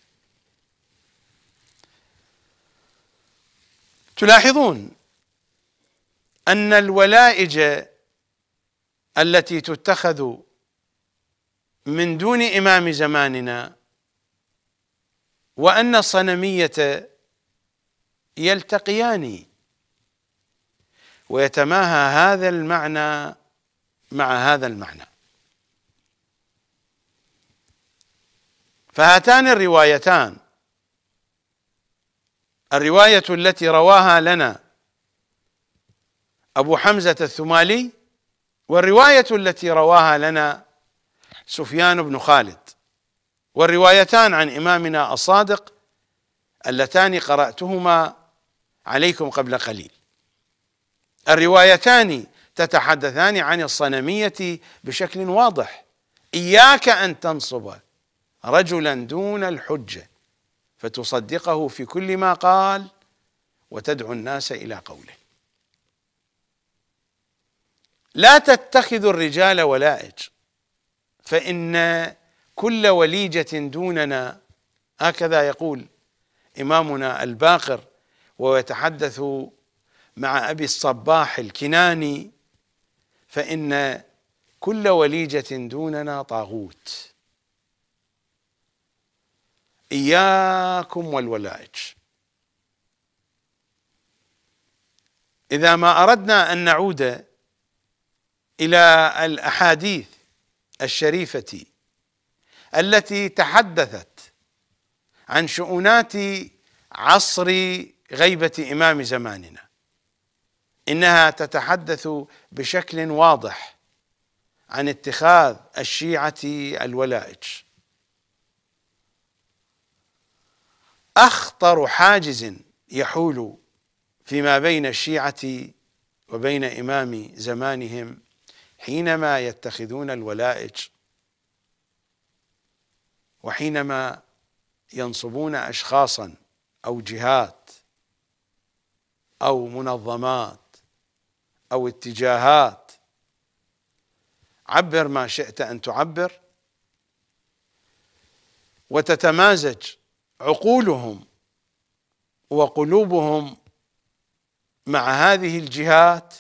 تلاحظون أن الولائج التي تتخذ من دون إمام زماننا وأن الصنمية يلتقيان ويتماهى هذا المعنى مع هذا المعنى فهاتان الروايتان الرواية التي رواها لنا أبو حمزة الثمالي والرواية التي رواها لنا سفيان بن خالد والروايتان عن إمامنا الصادق اللتان قرأتهما عليكم قبل قليل الروايتان تتحدثان عن الصنمية بشكل واضح إياك أن تنصب رجلا دون الحجه فتصدقه في كل ما قال وتدعو الناس الى قوله لا تتخذوا الرجال ولائج فان كل وليجه دوننا هكذا يقول امامنا الباقر ويتحدث مع ابي الصباح الكناني فان كل وليجه دوننا طاغوت إياكم والولائج إذا ما أردنا أن نعود إلى الأحاديث الشريفة التي تحدثت عن شؤونات عصر غيبة إمام زماننا إنها تتحدث بشكل واضح عن اتخاذ الشيعة الولائج اخطر حاجز يحول فيما بين الشيعه وبين امام زمانهم حينما يتخذون الولائج وحينما ينصبون اشخاصا او جهات او منظمات او اتجاهات عبر ما شئت ان تعبر وتتمازج عقولهم وقلوبهم مع هذه الجهات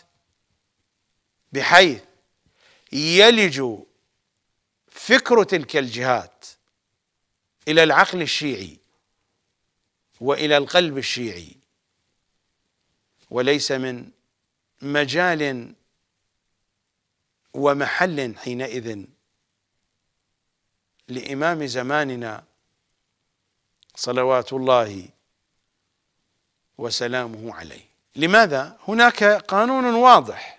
بحيث يلج فكر تلك الجهات الى العقل الشيعي والى القلب الشيعي وليس من مجال ومحل حينئذ لامام زماننا صلوات الله وسلامه عليه لماذا هناك قانون واضح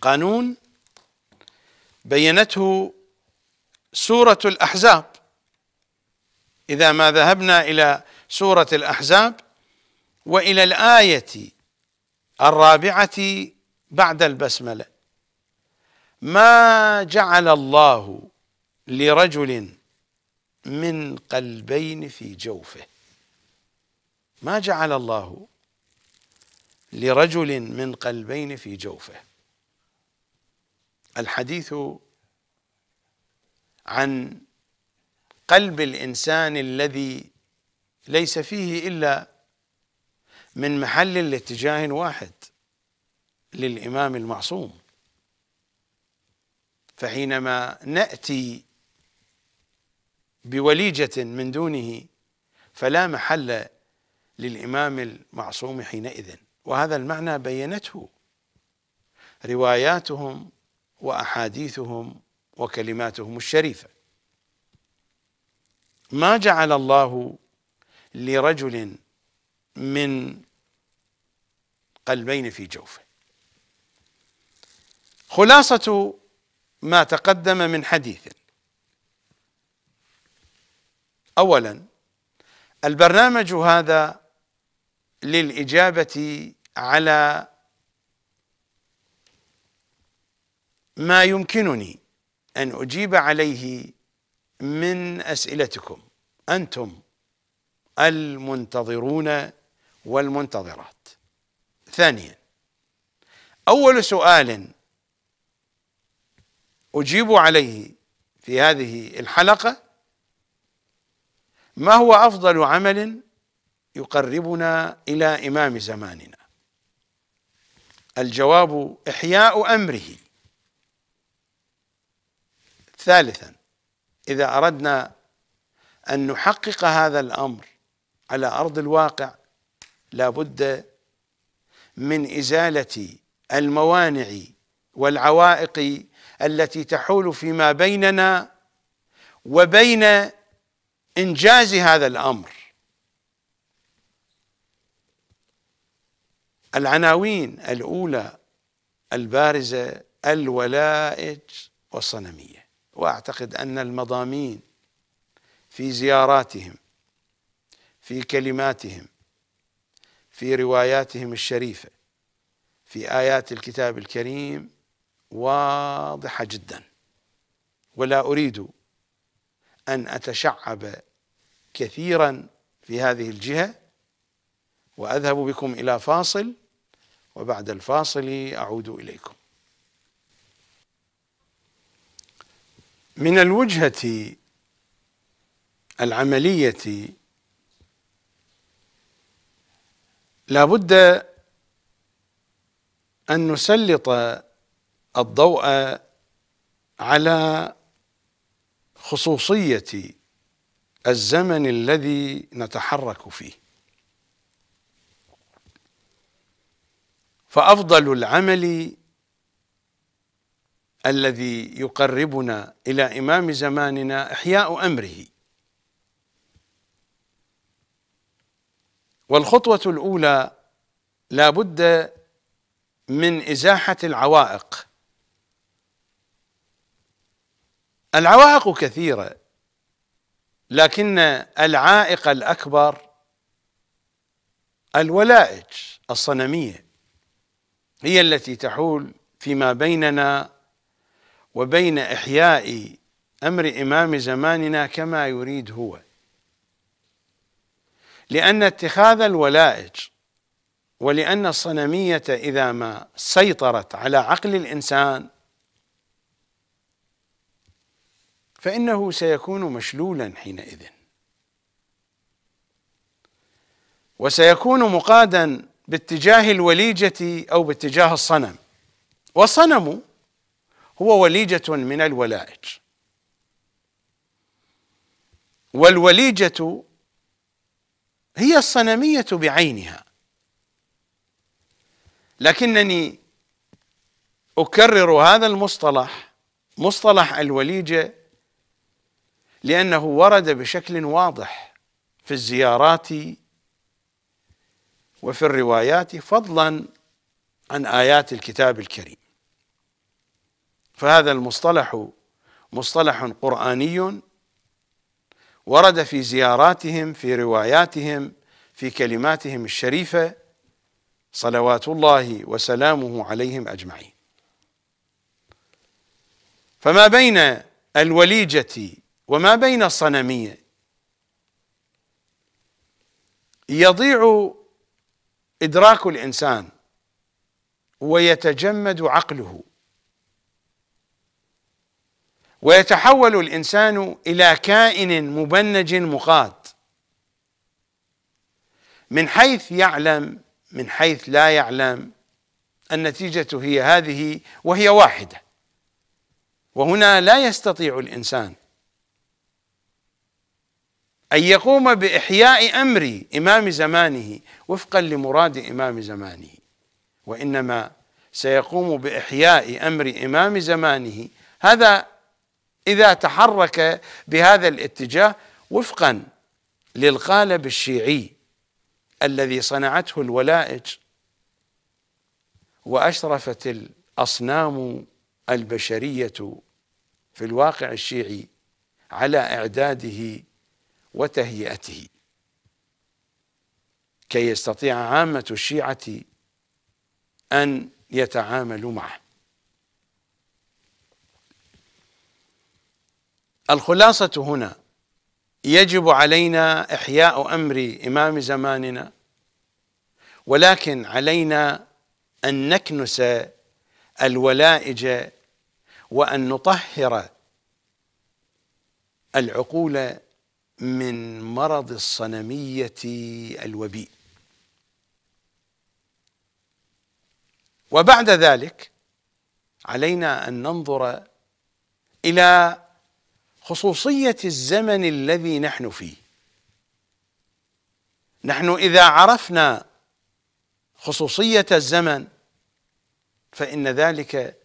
قانون بينته سوره الاحزاب اذا ما ذهبنا الى سوره الاحزاب والى الايه الرابعه بعد البسمله ما جعل الله لرجل من قلبين في جوفه ما جعل الله لرجل من قلبين في جوفه الحديث عن قلب الانسان الذي ليس فيه الا من محل لاتجاه واحد للامام المعصوم فحينما ناتي بوليجة من دونه فلا محل للإمام المعصوم حينئذ وهذا المعنى بينته رواياتهم وأحاديثهم وكلماتهم الشريفة ما جعل الله لرجل من قلبين في جوفه خلاصة ما تقدم من حديث اولا البرنامج هذا للاجابه على ما يمكنني ان اجيب عليه من اسئلتكم انتم المنتظرون والمنتظرات ثانيا اول سؤال اجيب عليه في هذه الحلقه ما هو افضل عمل يقربنا الى امام زماننا الجواب احياء امره ثالثا اذا اردنا ان نحقق هذا الامر على ارض الواقع لابد من ازاله الموانع والعوائق التي تحول فيما بيننا وبين إنجاز هذا الأمر العناوين الأولى البارزة الولائج والصنمية وأعتقد أن المضامين في زياراتهم في كلماتهم في رواياتهم الشريفة في آيات الكتاب الكريم واضحة جدا ولا أريد أن أتشعب كثيرا في هذه الجهة وأذهب بكم إلى فاصل وبعد الفاصل أعود إليكم من الوجهة العملية لا بد أن نسلط الضوء على خصوصيه الزمن الذي نتحرك فيه فافضل العمل الذي يقربنا الى امام زماننا احياء امره والخطوه الاولى لا بد من ازاحه العوائق العوائق كثيره لكن العائق الاكبر الولائج الصنميه هي التي تحول فيما بيننا وبين احياء امر امام زماننا كما يريد هو لان اتخاذ الولائج ولان الصنميه اذا ما سيطرت على عقل الانسان فإنه سيكون مشلولا حينئذ وسيكون مقادا باتجاه الوليجة أو باتجاه الصنم والصنم هو وليجة من الولائج والوليجة هي الصنمية بعينها لكنني أكرر هذا المصطلح مصطلح الوليجة لأنه ورد بشكل واضح في الزيارات وفي الروايات فضلا عن آيات الكتاب الكريم فهذا المصطلح مصطلح قرآني ورد في زياراتهم في رواياتهم في كلماتهم الشريفة صلوات الله وسلامه عليهم أجمعين فما بين الوليجة وما بين الصنمية يضيع إدراك الإنسان ويتجمد عقله ويتحول الإنسان إلى كائن مبنج مقاد من حيث يعلم من حيث لا يعلم النتيجة هي هذه وهي واحدة وهنا لا يستطيع الإنسان أن يقوم بإحياء أمر إمام زمانه وفقا لمراد إمام زمانه وإنما سيقوم بإحياء أمر إمام زمانه هذا إذا تحرك بهذا الاتجاه وفقا للقالب الشيعي الذي صنعته الولائج وأشرفت الأصنام البشرية في الواقع الشيعي على إعداده وتهيئته كي يستطيع عامة الشيعة أن يتعاملوا معه الخلاصة هنا يجب علينا إحياء أمر إمام زماننا ولكن علينا أن نكنس الولائج وأن نطهر العقول من مرض الصنمية الوبيء وبعد ذلك علينا أن ننظر إلى خصوصية الزمن الذي نحن فيه نحن إذا عرفنا خصوصية الزمن فإن ذلك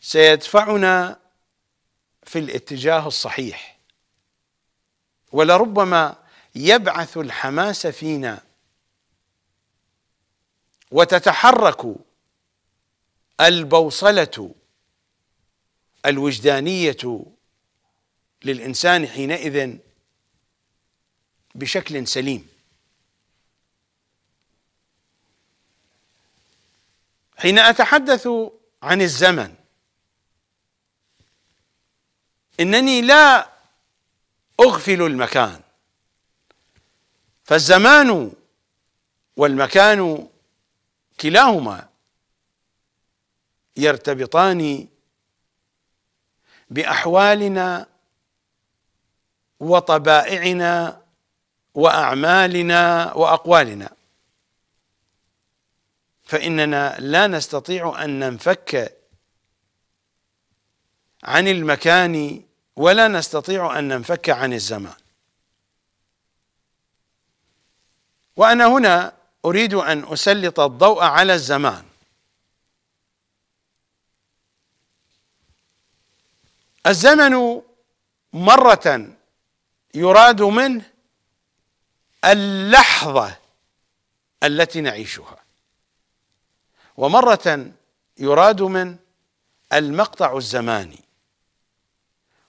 سيدفعنا في الاتجاه الصحيح ولربما يبعث الحماس فينا وتتحرك البوصله الوجدانيه للانسان حينئذ بشكل سليم حين اتحدث عن الزمن انني لا اغفل المكان فالزمان والمكان كلاهما يرتبطان باحوالنا وطبائعنا واعمالنا واقوالنا فاننا لا نستطيع ان ننفك عن المكان ولا نستطيع أن ننفك عن الزمان وأنا هنا أريد أن أسلط الضوء على الزمان الزمن مرة يراد منه اللحظة التي نعيشها ومرة يراد من المقطع الزماني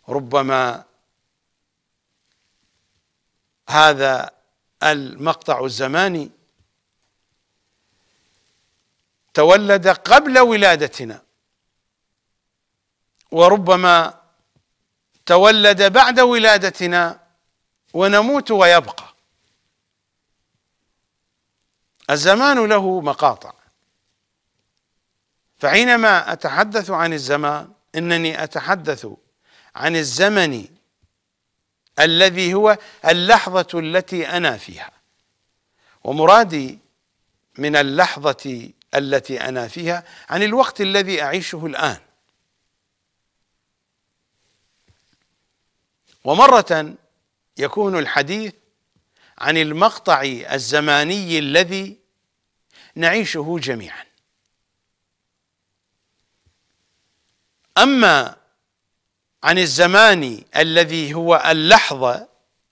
ربما هذا المقطع الزماني تولد قبل ولادتنا وربما تولد بعد ولادتنا ونموت ويبقى الزمان له مقاطع فحينما اتحدث عن الزمان انني اتحدث عن الزمن الذي هو اللحظة التي أنا فيها ومرادي من اللحظة التي أنا فيها عن الوقت الذي أعيشه الآن ومرة يكون الحديث عن المقطع الزماني الذي نعيشه جميعا أما عن الزمان الذي هو اللحظة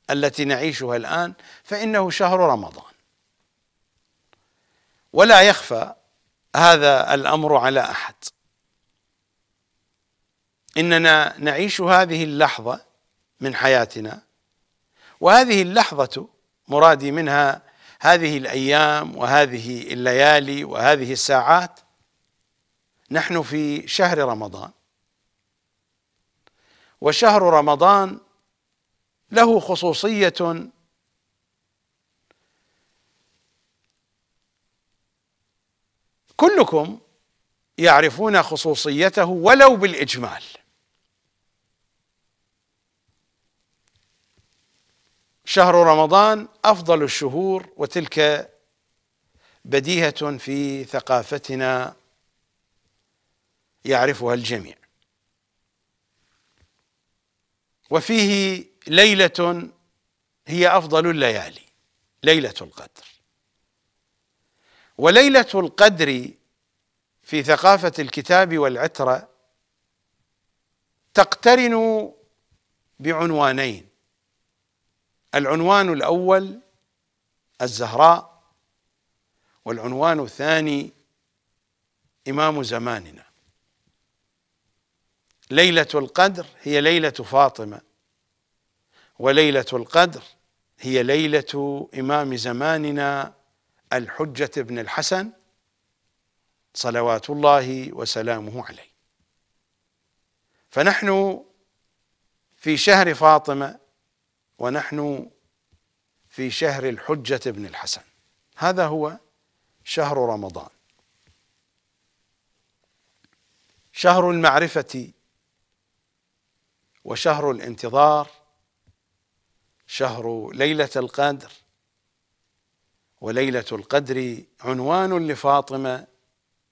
التي نعيشها الآن فإنه شهر رمضان ولا يخفى هذا الأمر على أحد إننا نعيش هذه اللحظة من حياتنا وهذه اللحظة مرادي منها هذه الأيام وهذه الليالي وهذه الساعات نحن في شهر رمضان وشهر رمضان له خصوصيه كلكم يعرفون خصوصيته ولو بالاجمال شهر رمضان افضل الشهور وتلك بديهه في ثقافتنا يعرفها الجميع وفيه ليلة هي أفضل الليالي ليلة القدر وليلة القدر في ثقافة الكتاب والعترة تقترن بعنوانين العنوان الأول الزهراء والعنوان الثاني إمام زماننا ليلة القدر هي ليلة فاطمة وليلة القدر هي ليلة إمام زماننا الحجة بن الحسن صلوات الله وسلامه عليه فنحن في شهر فاطمة ونحن في شهر الحجة بن الحسن هذا هو شهر رمضان شهر المعرفة وشهر الانتظار شهر ليله القدر وليله القدر عنوان لفاطمه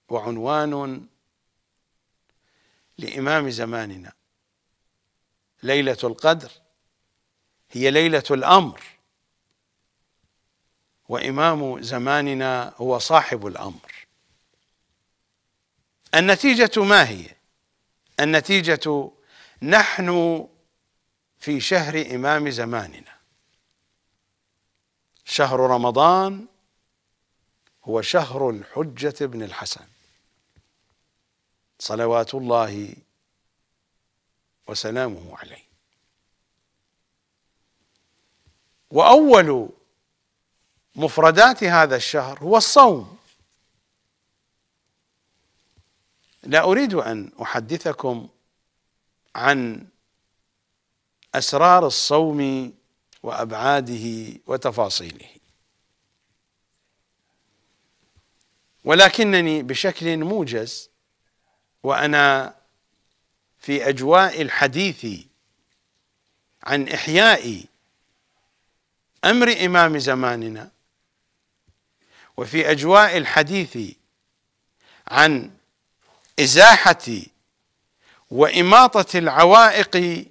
وعنوان لامام زماننا ليله القدر هي ليله الامر وامام زماننا هو صاحب الامر النتيجه ما هي النتيجه نحن في شهر إمام زماننا شهر رمضان هو شهر الحجة بن الحسن صلوات الله وسلامه عليه وأول مفردات هذا الشهر هو الصوم لا أريد أن أحدثكم عن اسرار الصوم وابعاده وتفاصيله ولكنني بشكل موجز وانا في اجواء الحديث عن احياء امر امام زماننا وفي اجواء الحديث عن ازاحه واماطه العوائق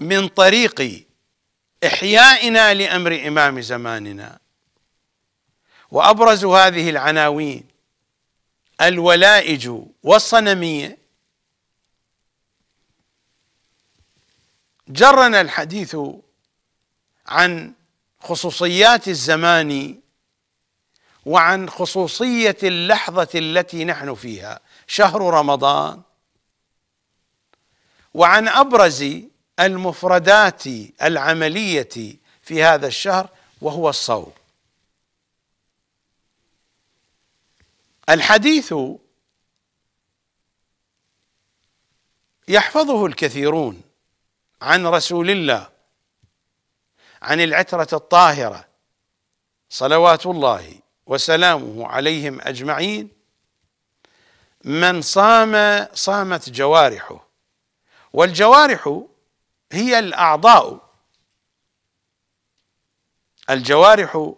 من طريق احيائنا لامر امام زماننا وابرز هذه العناوين الولائج والصنميه جرنا الحديث عن خصوصيات الزمان وعن خصوصيه اللحظه التي نحن فيها شهر رمضان وعن ابرز المفردات العمليه في هذا الشهر وهو الصوم الحديث يحفظه الكثيرون عن رسول الله عن العترة الطاهرة صلوات الله وسلامه عليهم أجمعين من صام صامت جوارحه والجوارح هي الاعضاء الجوارح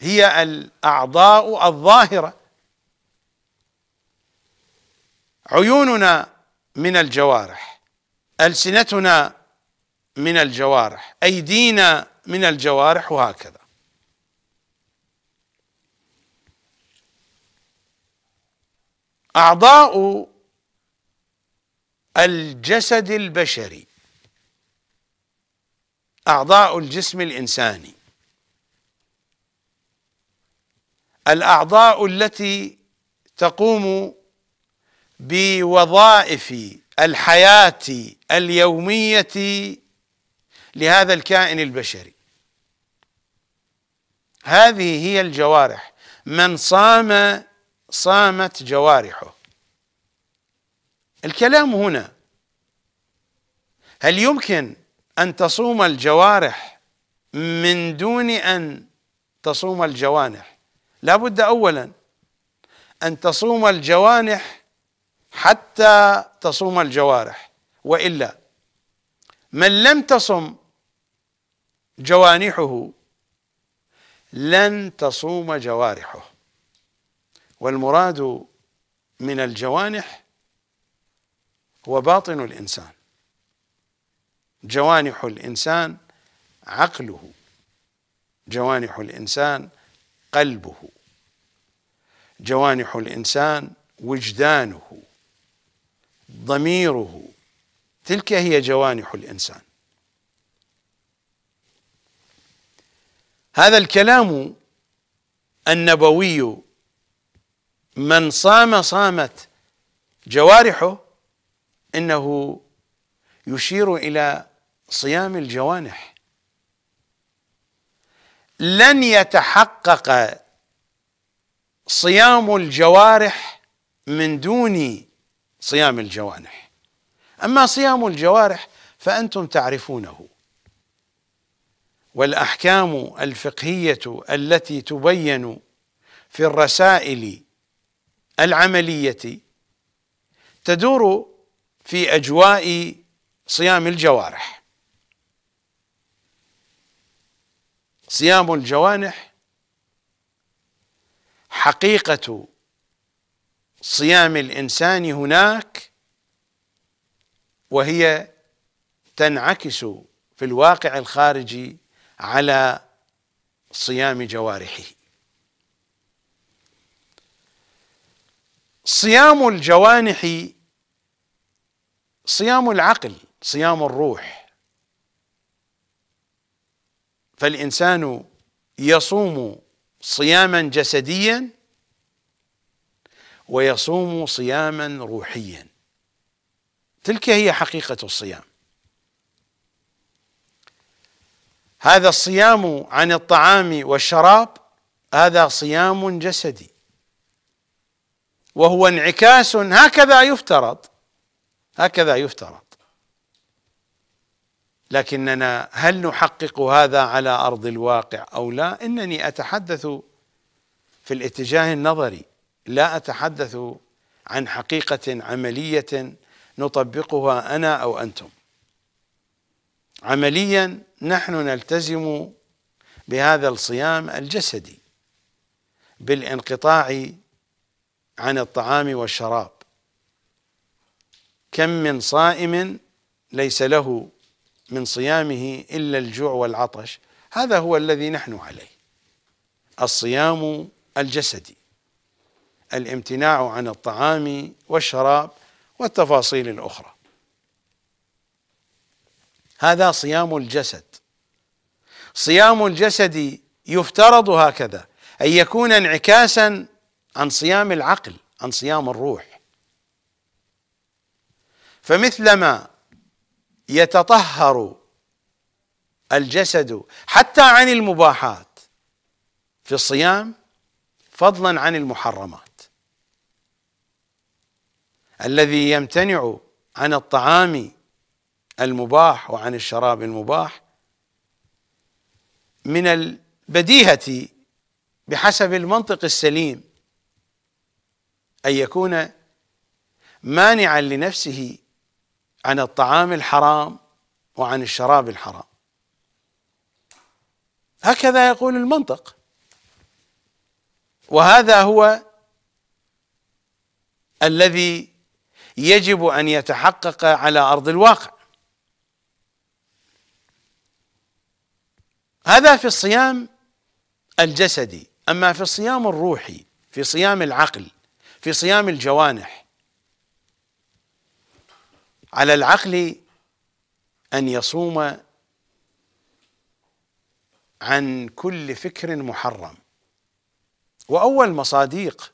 هي الاعضاء الظاهره عيوننا من الجوارح السنتنا من الجوارح ايدينا من الجوارح وهكذا أعضاء الجسد البشري أعضاء الجسم الإنساني الأعضاء التي تقوم بوظائف الحياة اليومية لهذا الكائن البشري هذه هي الجوارح من صام صامت جوارحه الكلام هنا هل يمكن ان تصوم الجوارح من دون ان تصوم الجوانح لا بد اولا ان تصوم الجوانح حتى تصوم الجوارح والا من لم تصم جوانحه لن تصوم جوارحه والمراد من الجوانح هو باطن الانسان جوانح الانسان عقله جوانح الانسان قلبه جوانح الانسان وجدانه ضميره تلك هي جوانح الانسان هذا الكلام النبوي من صام صامت جوارحه انه يشير الى صيام الجوانح لن يتحقق صيام الجوارح من دون صيام الجوانح اما صيام الجوارح فانتم تعرفونه والاحكام الفقهيه التي تبين في الرسائل العمليه تدور في اجواء صيام الجوارح صيام الجوانح حقيقه صيام الانسان هناك وهي تنعكس في الواقع الخارجي على صيام جوارحه صيام الجوانح صيام العقل صيام الروح فالانسان يصوم صياما جسديا ويصوم صياما روحيا تلك هي حقيقه الصيام هذا الصيام عن الطعام والشراب هذا صيام جسدي وهو انعكاس هكذا يفترض هكذا يفترض لكننا هل نحقق هذا على ارض الواقع او لا انني اتحدث في الاتجاه النظري لا اتحدث عن حقيقه عمليه نطبقها انا او انتم عمليا نحن نلتزم بهذا الصيام الجسدي بالانقطاع عن الطعام والشراب كم من صائم ليس له من صيامه الا الجوع والعطش هذا هو الذي نحن عليه الصيام الجسدي الامتناع عن الطعام والشراب والتفاصيل الاخرى هذا صيام الجسد صيام الجسد يفترض هكذا ان يكون انعكاسا عن صيام العقل عن صيام الروح فمثلما يتطهر الجسد حتى عن المباحات في الصيام فضلا عن المحرمات الذي يمتنع عن الطعام المباح وعن الشراب المباح من البديهه بحسب المنطق السليم أن يكون مانعا لنفسه عن الطعام الحرام وعن الشراب الحرام هكذا يقول المنطق وهذا هو الذي يجب ان يتحقق على ارض الواقع هذا في الصيام الجسدي اما في الصيام الروحي في صيام العقل في صيام الجوانح على العقل ان يصوم عن كل فكر محرم واول مصاديق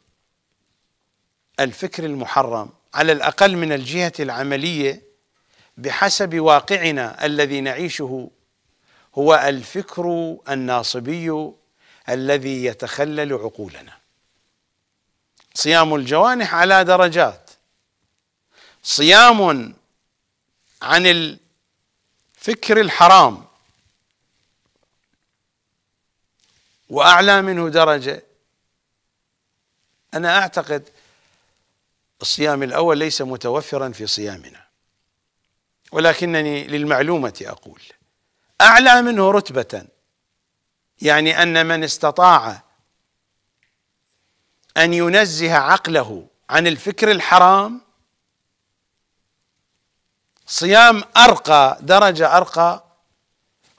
الفكر المحرم على الاقل من الجهه العمليه بحسب واقعنا الذي نعيشه هو الفكر الناصبي الذي يتخلل عقولنا صيام الجوانح على درجات صيام عن الفكر الحرام واعلى منه درجه انا اعتقد الصيام الاول ليس متوفرا في صيامنا ولكنني للمعلومه اقول اعلى منه رتبه يعني ان من استطاع ان ينزه عقله عن الفكر الحرام صيام ارقى درجه ارقى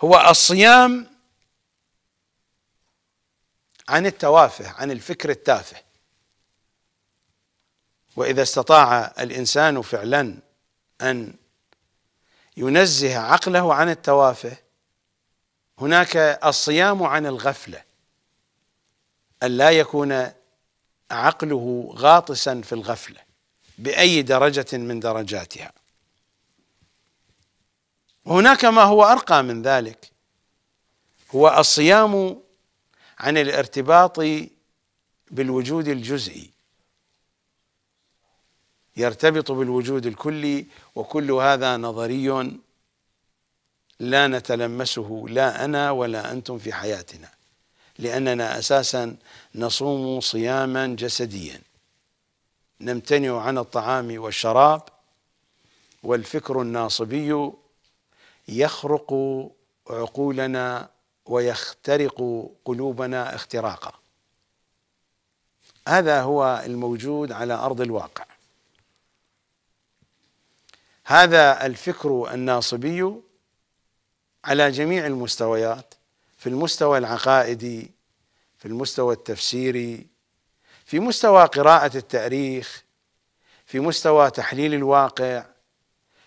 هو الصيام عن التوافه عن الفكر التافه واذا استطاع الانسان فعلا ان ينزه عقله عن التوافه هناك الصيام عن الغفله ان لا يكون عقله غاطسا في الغفله باي درجه من درجاتها وهناك ما هو ارقى من ذلك هو الصيام عن الارتباط بالوجود الجزئي يرتبط بالوجود الكلي وكل هذا نظري لا نتلمسه لا انا ولا انتم في حياتنا لأننا أساسا نصوم صياما جسديا نمتنع عن الطعام والشراب والفكر الناصبي يخرق عقولنا ويخترق قلوبنا اختراقا هذا هو الموجود على ارض الواقع هذا الفكر الناصبي على جميع المستويات في المستوى العقائدي في المستوى التفسيري في مستوى قراءة التاريخ في مستوى تحليل الواقع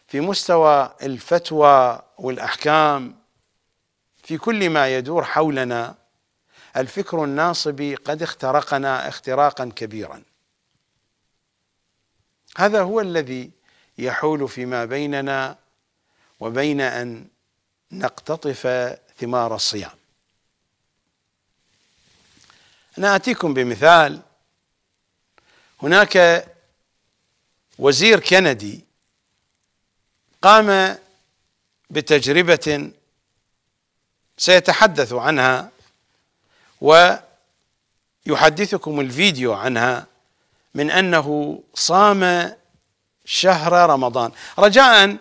في مستوى الفتوى والاحكام في كل ما يدور حولنا الفكر الناصبي قد اخترقنا اختراقا كبيرا هذا هو الذي يحول فيما بيننا وبين ان نقتطف ثمار الصيام أنا آتيكم بمثال هناك وزير كندي قام بتجربة سيتحدث عنها ويحدثكم الفيديو عنها من أنه صام شهر رمضان رجاء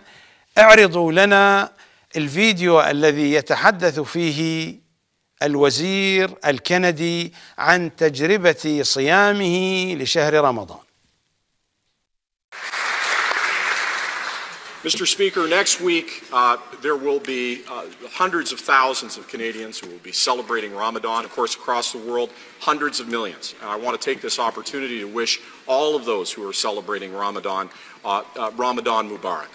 اعرضوا لنا الفيديو الذي يتحدث فيه الوزير الكندي عن تجربة صيامه لشهر رمضان. Mr. Speaker, next week uh, there will be uh, hundreds of thousands of Canadians who will be celebrating Ramadan, of course, across the world, hundreds of millions. And I want to take this opportunity to wish all of those who are celebrating Ramadan, uh, uh Ramadan Mubarak.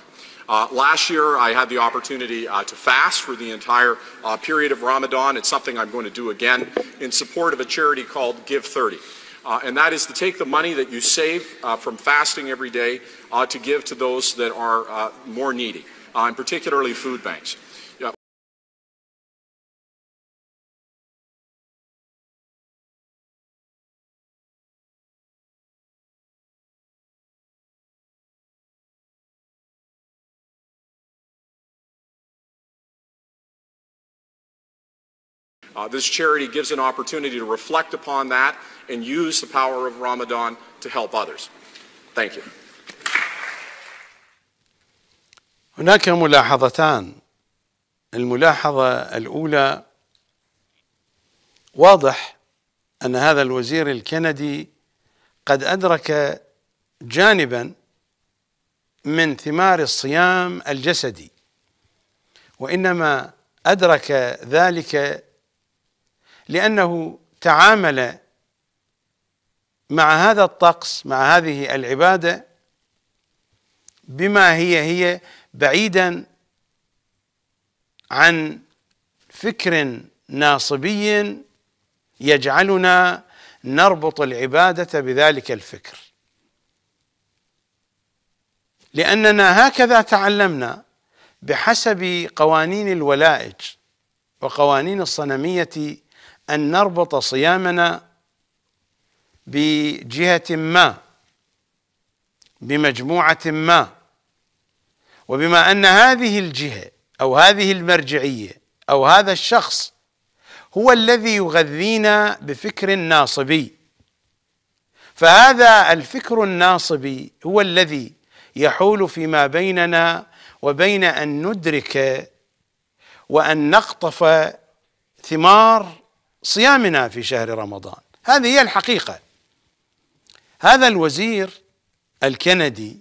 Uh, last year, I had the opportunity uh, to fast for the entire uh, period of Ramadan. It's something I'm going to do again in support of a charity called Give 30. Uh, and that is to take the money that you save uh, from fasting every day uh, to give to those that are more needy, and particularly food banks. Uh, this charity gives an opportunity to reflect upon that and use the power of Ramadan to help others. Thank you. هناك ملاحظتان الملاحظة الأولى واضح أن هذا الوزير الكندي قد أدرك جانبا من ثمار الصيام الجسدي وإنما أدرك ذلك لأنه تعامل مع هذا الطقس مع هذه العبادة بما هي هي بعيدا عن فكر ناصبي يجعلنا نربط العبادة بذلك الفكر لأننا هكذا تعلمنا بحسب قوانين الولائج وقوانين الصنمية أن نربط صيامنا بجهة ما بمجموعة ما وبما أن هذه الجهة أو هذه المرجعية أو هذا الشخص هو الذي يغذينا بفكر ناصبي فهذا الفكر الناصبي هو الذي يحول فيما بيننا وبين ان ندرك وان نقطف ثمار صيامنا في شهر رمضان هذه هي الحقيقة هذا الوزير الكندي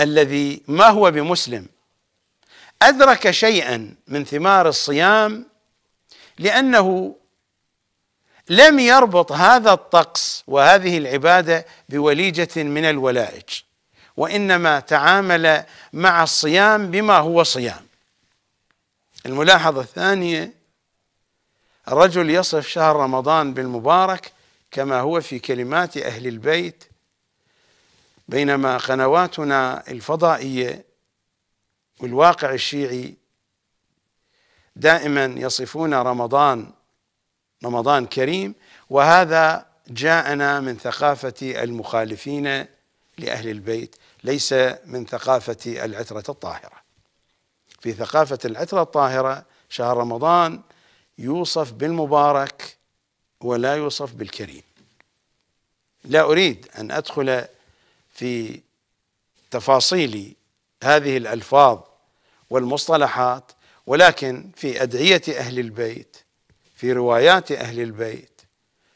الذي ما هو بمسلم أدرك شيئا من ثمار الصيام لأنه لم يربط هذا الطقس وهذه العبادة بوليجة من الولائج وإنما تعامل مع الصيام بما هو صيام الملاحظة الثانية الرجل يصف شهر رمضان بالمبارك كما هو في كلمات أهل البيت بينما قنواتنا الفضائية والواقع الشيعي دائما يصفون رمضان رمضان كريم وهذا جاءنا من ثقافة المخالفين لأهل البيت ليس من ثقافة العترة الطاهرة في ثقافة العترة الطاهرة شهر رمضان يوصف بالمبارك ولا يوصف بالكريم لا اريد ان ادخل في تفاصيل هذه الالفاظ والمصطلحات ولكن في ادعيه اهل البيت في روايات اهل البيت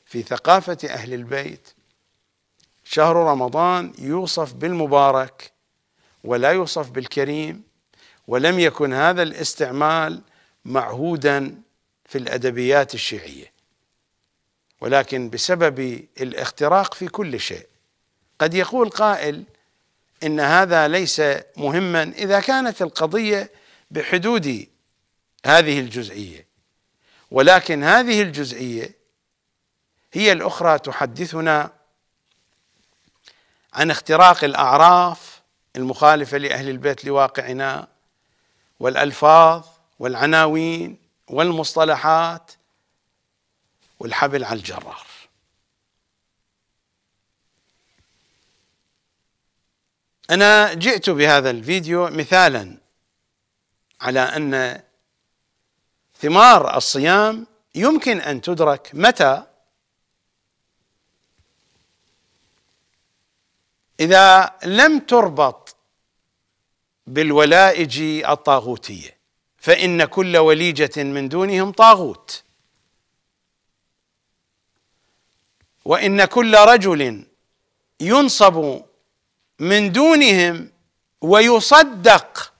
في ثقافه اهل البيت شهر رمضان يوصف بالمبارك ولا يوصف بالكريم ولم يكن هذا الاستعمال معهودا في الأدبيات الشيعية ولكن بسبب الاختراق في كل شيء قد يقول قائل ان هذا ليس مهما اذا كانت القضيه بحدود هذه الجزئيه ولكن هذه الجزئيه هي الاخرى تحدثنا عن اختراق الاعراف المخالفه لاهل البيت لواقعنا والالفاظ والعناوين والمصطلحات والحبل على الجرار أنا جئت بهذا الفيديو مثالا على أن ثمار الصيام يمكن أن تدرك متى إذا لم تربط بالولائج الطاغوتية فإن كل وليجة من دونهم طاغوت وإن كل رجل ينصب من دونهم ويصدق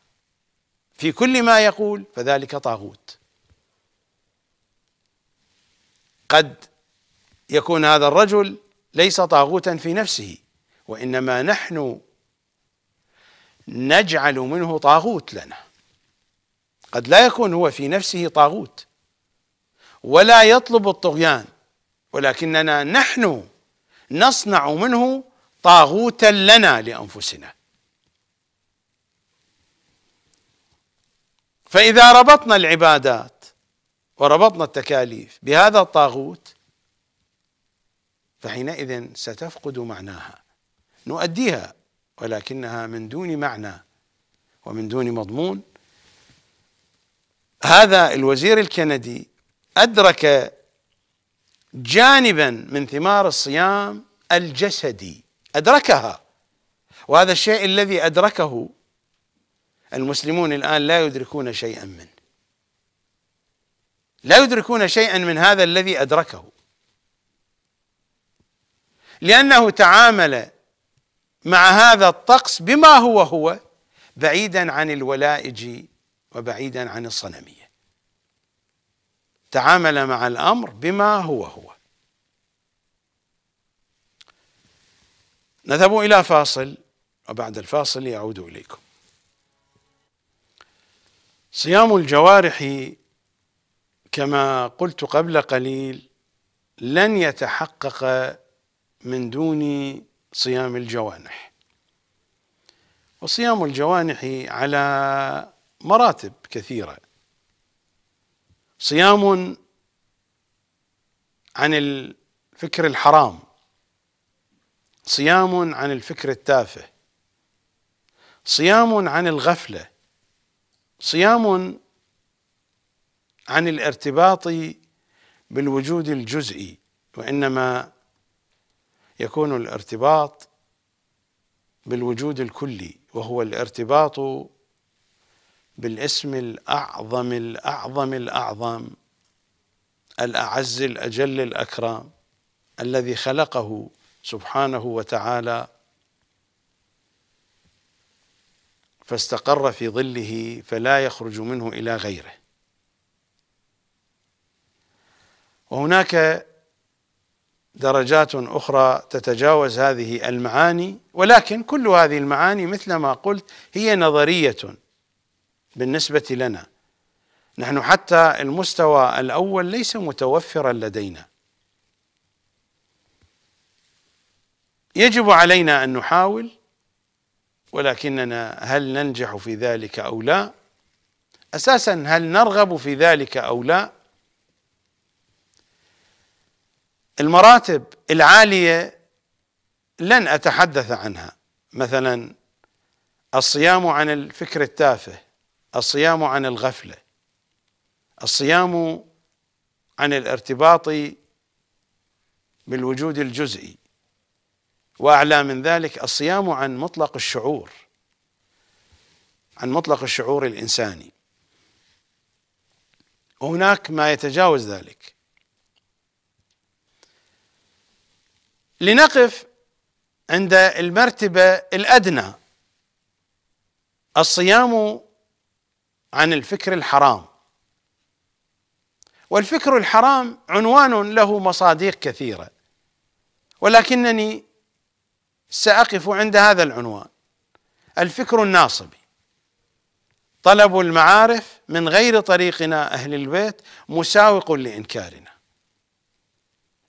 في كل ما يقول فذلك طاغوت قد يكون هذا الرجل ليس طاغوتا في نفسه وانما نحن نجعل منه طاغوت لنا قد لا يكون هو في نفسه طاغوت ولا يطلب الطغيان ولكننا نحن نصنع منه طاغوتا لنا لانفسنا فاذا ربطنا العبادات وربطنا التكاليف بهذا الطاغوت فحينئذ ستفقد معناها نؤديها ولكنها من دون معنى ومن دون مضمون هذا الوزير الكندي أدرك جانبا من ثمار الصيام الجسدي أدركها وهذا الشيء الذي أدركه المسلمون الآن لا يدركون شيئا منه لا يدركون شيئا من هذا الذي أدركه لأنه تعامل مع هذا الطقس بما هو هو بعيدا عن الولائج وبعيدا عن الصنمية تعامل مع الأمر بما هو هو نذهب إلى فاصل وبعد الفاصل يعود إليكم صيام الجوارح كما قلت قبل قليل لن يتحقق من دون صيام الجوانح وصيام الجوانح على مراتب كثيرة صيام عن الفكر الحرام صيام عن الفكر التافه صيام عن الغفله صيام عن الارتباط بالوجود الجزئي وانما يكون الارتباط بالوجود الكلي وهو الارتباط بالاسم الأعظم الأعظم الأعظم الأعز الأجل الأكرم الذي خلقه سبحانه وتعالى فاستقر في ظله فلا يخرج منه إلى غيره وهناك درجات أخرى تتجاوز هذه المعاني ولكن كل هذه المعاني مثل ما قلت هي نظرية بالنسبة لنا نحن حتى المستوى الأول ليس متوفرا لدينا يجب علينا أن نحاول ولكننا هل ننجح في ذلك أو لا أساسا هل نرغب في ذلك أو لا المراتب العالية لن أتحدث عنها مثلا الصيام عن الفكر التافه الصيام عن الغفله الصيام عن الارتباط بالوجود الجزئي واعلى من ذلك الصيام عن مطلق الشعور عن مطلق الشعور الانساني وهناك ما يتجاوز ذلك لنقف عند المرتبه الادنى الصيام عن الفكر الحرام والفكر الحرام عنوان له مصادق كثيره ولكنني ساقف عند هذا العنوان الفكر الناصبي طلب المعارف من غير طريقنا اهل البيت مساوق لانكارنا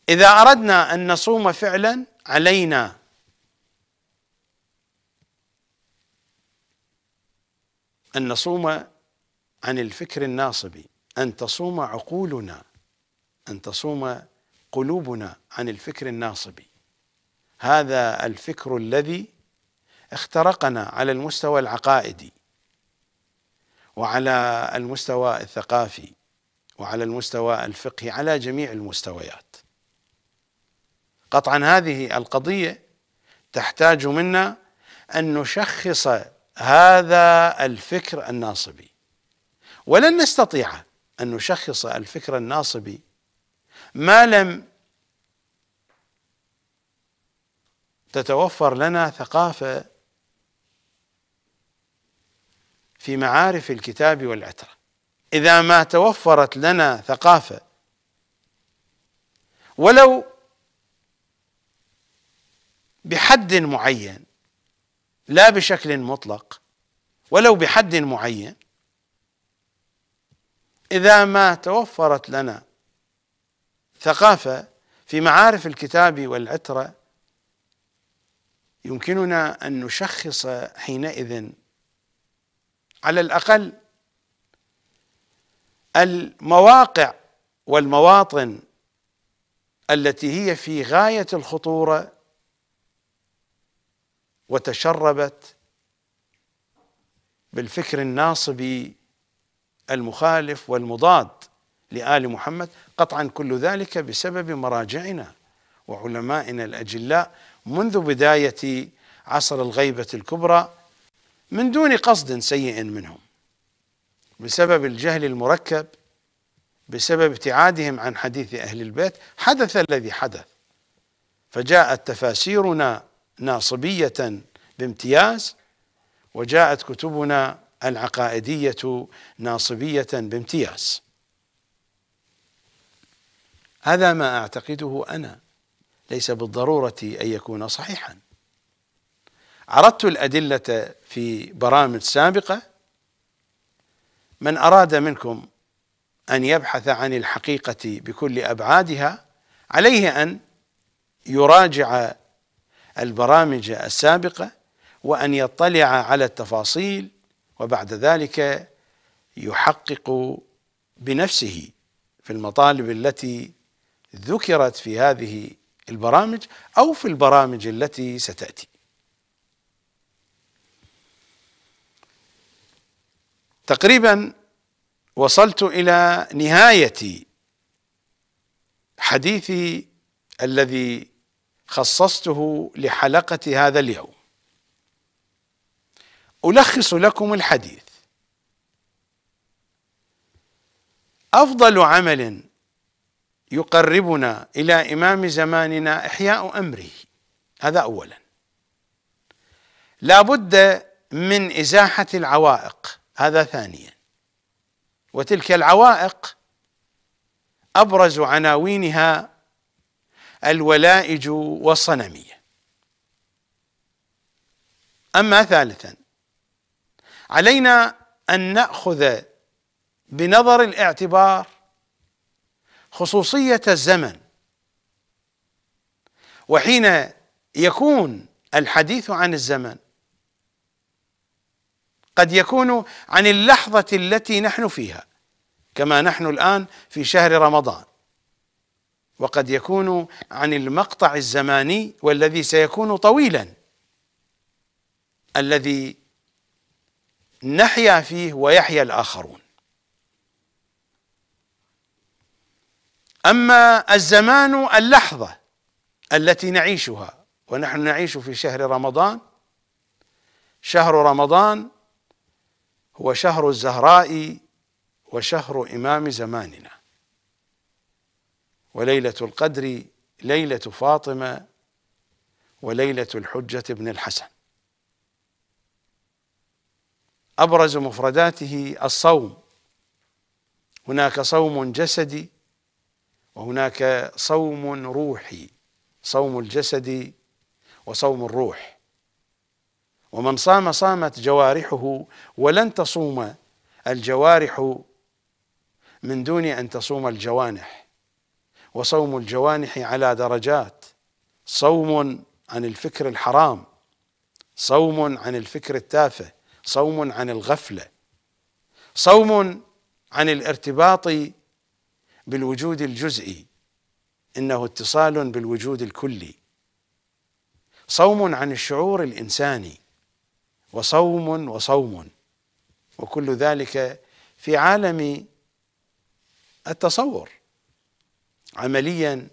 اذا اردنا ان نصوم فعلا علينا ان نصوم عن الفكر الناصبي أن تصوم عقولنا أن تصوم قلوبنا عن الفكر الناصبي هذا الفكر الذي اخترقنا على المستوى العقائدي وعلى المستوى الثقافي وعلى المستوى الفقهي على جميع المستويات قطعا هذه القضيه تحتاج منا ان نشخص هذا الفكر الناصبي ولن نستطيع أن نشخص الفكر الناصبي ما لم تتوفر لنا ثقافة في معارف الكتاب والعترة إذا ما توفرت لنا ثقافة ولو بحد معين لا بشكل مطلق ولو بحد معين إذا ما توفرت لنا ثقافة في معارف الكتاب والعترة يمكننا أن نشخص حينئذ على الأقل المواقع والمواطن التي هي في غاية الخطورة وتشربت بالفكر الناصبي المخالف والمضاد لآل محمد قطعا كل ذلك بسبب مراجعنا وعلمائنا الأجلاء منذ بداية عصر الغيبة الكبرى من دون قصد سيء منهم بسبب الجهل المركب بسبب ابتعادهم عن حديث أهل البيت حدث الذي حدث فجاءت تفاسيرنا ناصبية بامتياز وجاءت كتبنا العقائدية ناصبية بامتياز هذا ما أعتقده أنا ليس بالضرورة أن يكون صحيحا عرضت الأدلة في برامج سابقة من أراد منكم أن يبحث عن الحقيقة بكل أبعادها عليه أن يراجع البرامج السابقة وأن يطلع على التفاصيل وبعد ذلك يحقق بنفسه في المطالب التي ذكرت في هذه البرامج او في البرامج التي ستاتي. تقريبا وصلت الى نهايه حديثي الذي خصصته لحلقه هذا اليوم ألخص لكم الحديث أفضل عمل يقربنا إلى إمام زماننا إحياء أمره هذا أولا لا بد من إزاحة العوائق هذا ثانيا وتلك العوائق أبرز عناوينها الولائج والصنمية أما ثالثا علينا ان ناخذ بنظر الاعتبار خصوصيه الزمن وحين يكون الحديث عن الزمن قد يكون عن اللحظه التي نحن فيها كما نحن الان في شهر رمضان وقد يكون عن المقطع الزماني والذي سيكون طويلا الذي نحيا فيه ويحيا الآخرون أما الزمان اللحظة التي نعيشها ونحن نعيش في شهر رمضان شهر رمضان هو شهر الزهراء وشهر إمام زماننا وليلة القدر ليلة فاطمة وليلة الحجة بن الحسن ابرز مفرداته الصوم هناك صوم جسدي وهناك صوم روحي صوم الجسد وصوم الروح ومن صام صامت جوارحه ولن تصوم الجوارح من دون ان تصوم الجوانح وصوم الجوانح على درجات صوم عن الفكر الحرام صوم عن الفكر التافه صوم عن الغفله صوم عن الارتباط بالوجود الجزئي انه اتصال بالوجود الكلي صوم عن الشعور الانساني وصوم وصوم وكل ذلك في عالم التصور عمليا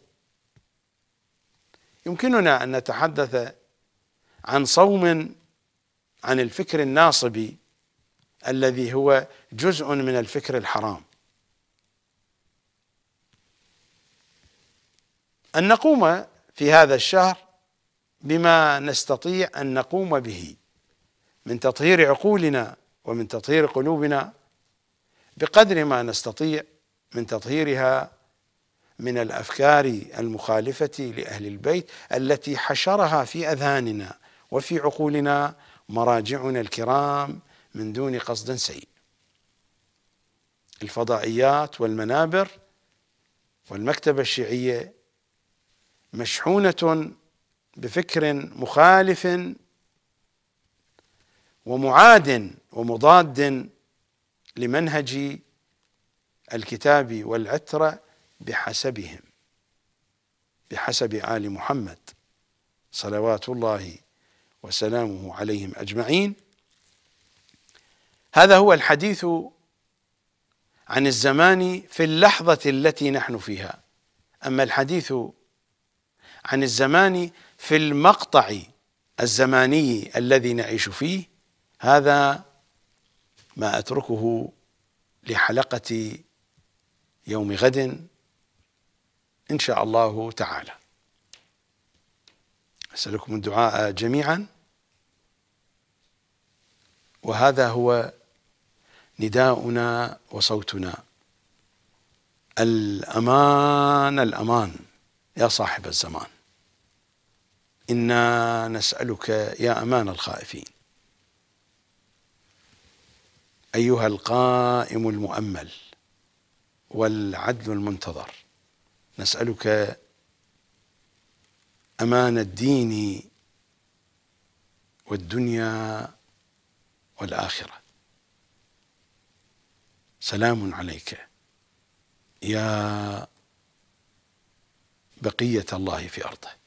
يمكننا ان نتحدث عن صوم عن الفكر الناصبي الذي هو جزء من الفكر الحرام أن نقوم في هذا الشهر بما نستطيع أن نقوم به من تطهير عقولنا ومن تطهير قلوبنا بقدر ما نستطيع من تطهيرها من الافكار المخالفه لاهل البيت التي حشرها في اذهاننا وفي عقولنا مراجعنا الكرام من دون قصد سيء الفضائيات والمنابر والمكتبة الشيعية مشحونة بفكر مخالف ومعاد ومضاد لمنهج الكتاب والعترة بحسبهم بحسب آل محمد صلوات الله وسلامه عليهم اجمعين هذا هو الحديث عن الزمان في اللحظه التي نحن فيها اما الحديث عن الزمان في المقطع الزماني الذي نعيش فيه هذا ما اتركه لحلقه يوم غد ان شاء الله تعالى اسالكم الدعاء جميعا وهذا هو نداؤنا وصوتنا الامان الامان يا صاحب الزمان انا نسالك يا امان الخائفين ايها القائم المؤمل والعدل المنتظر نسالك امان الدين والدنيا والآخرة سلام عليك يا بقية الله في أرضه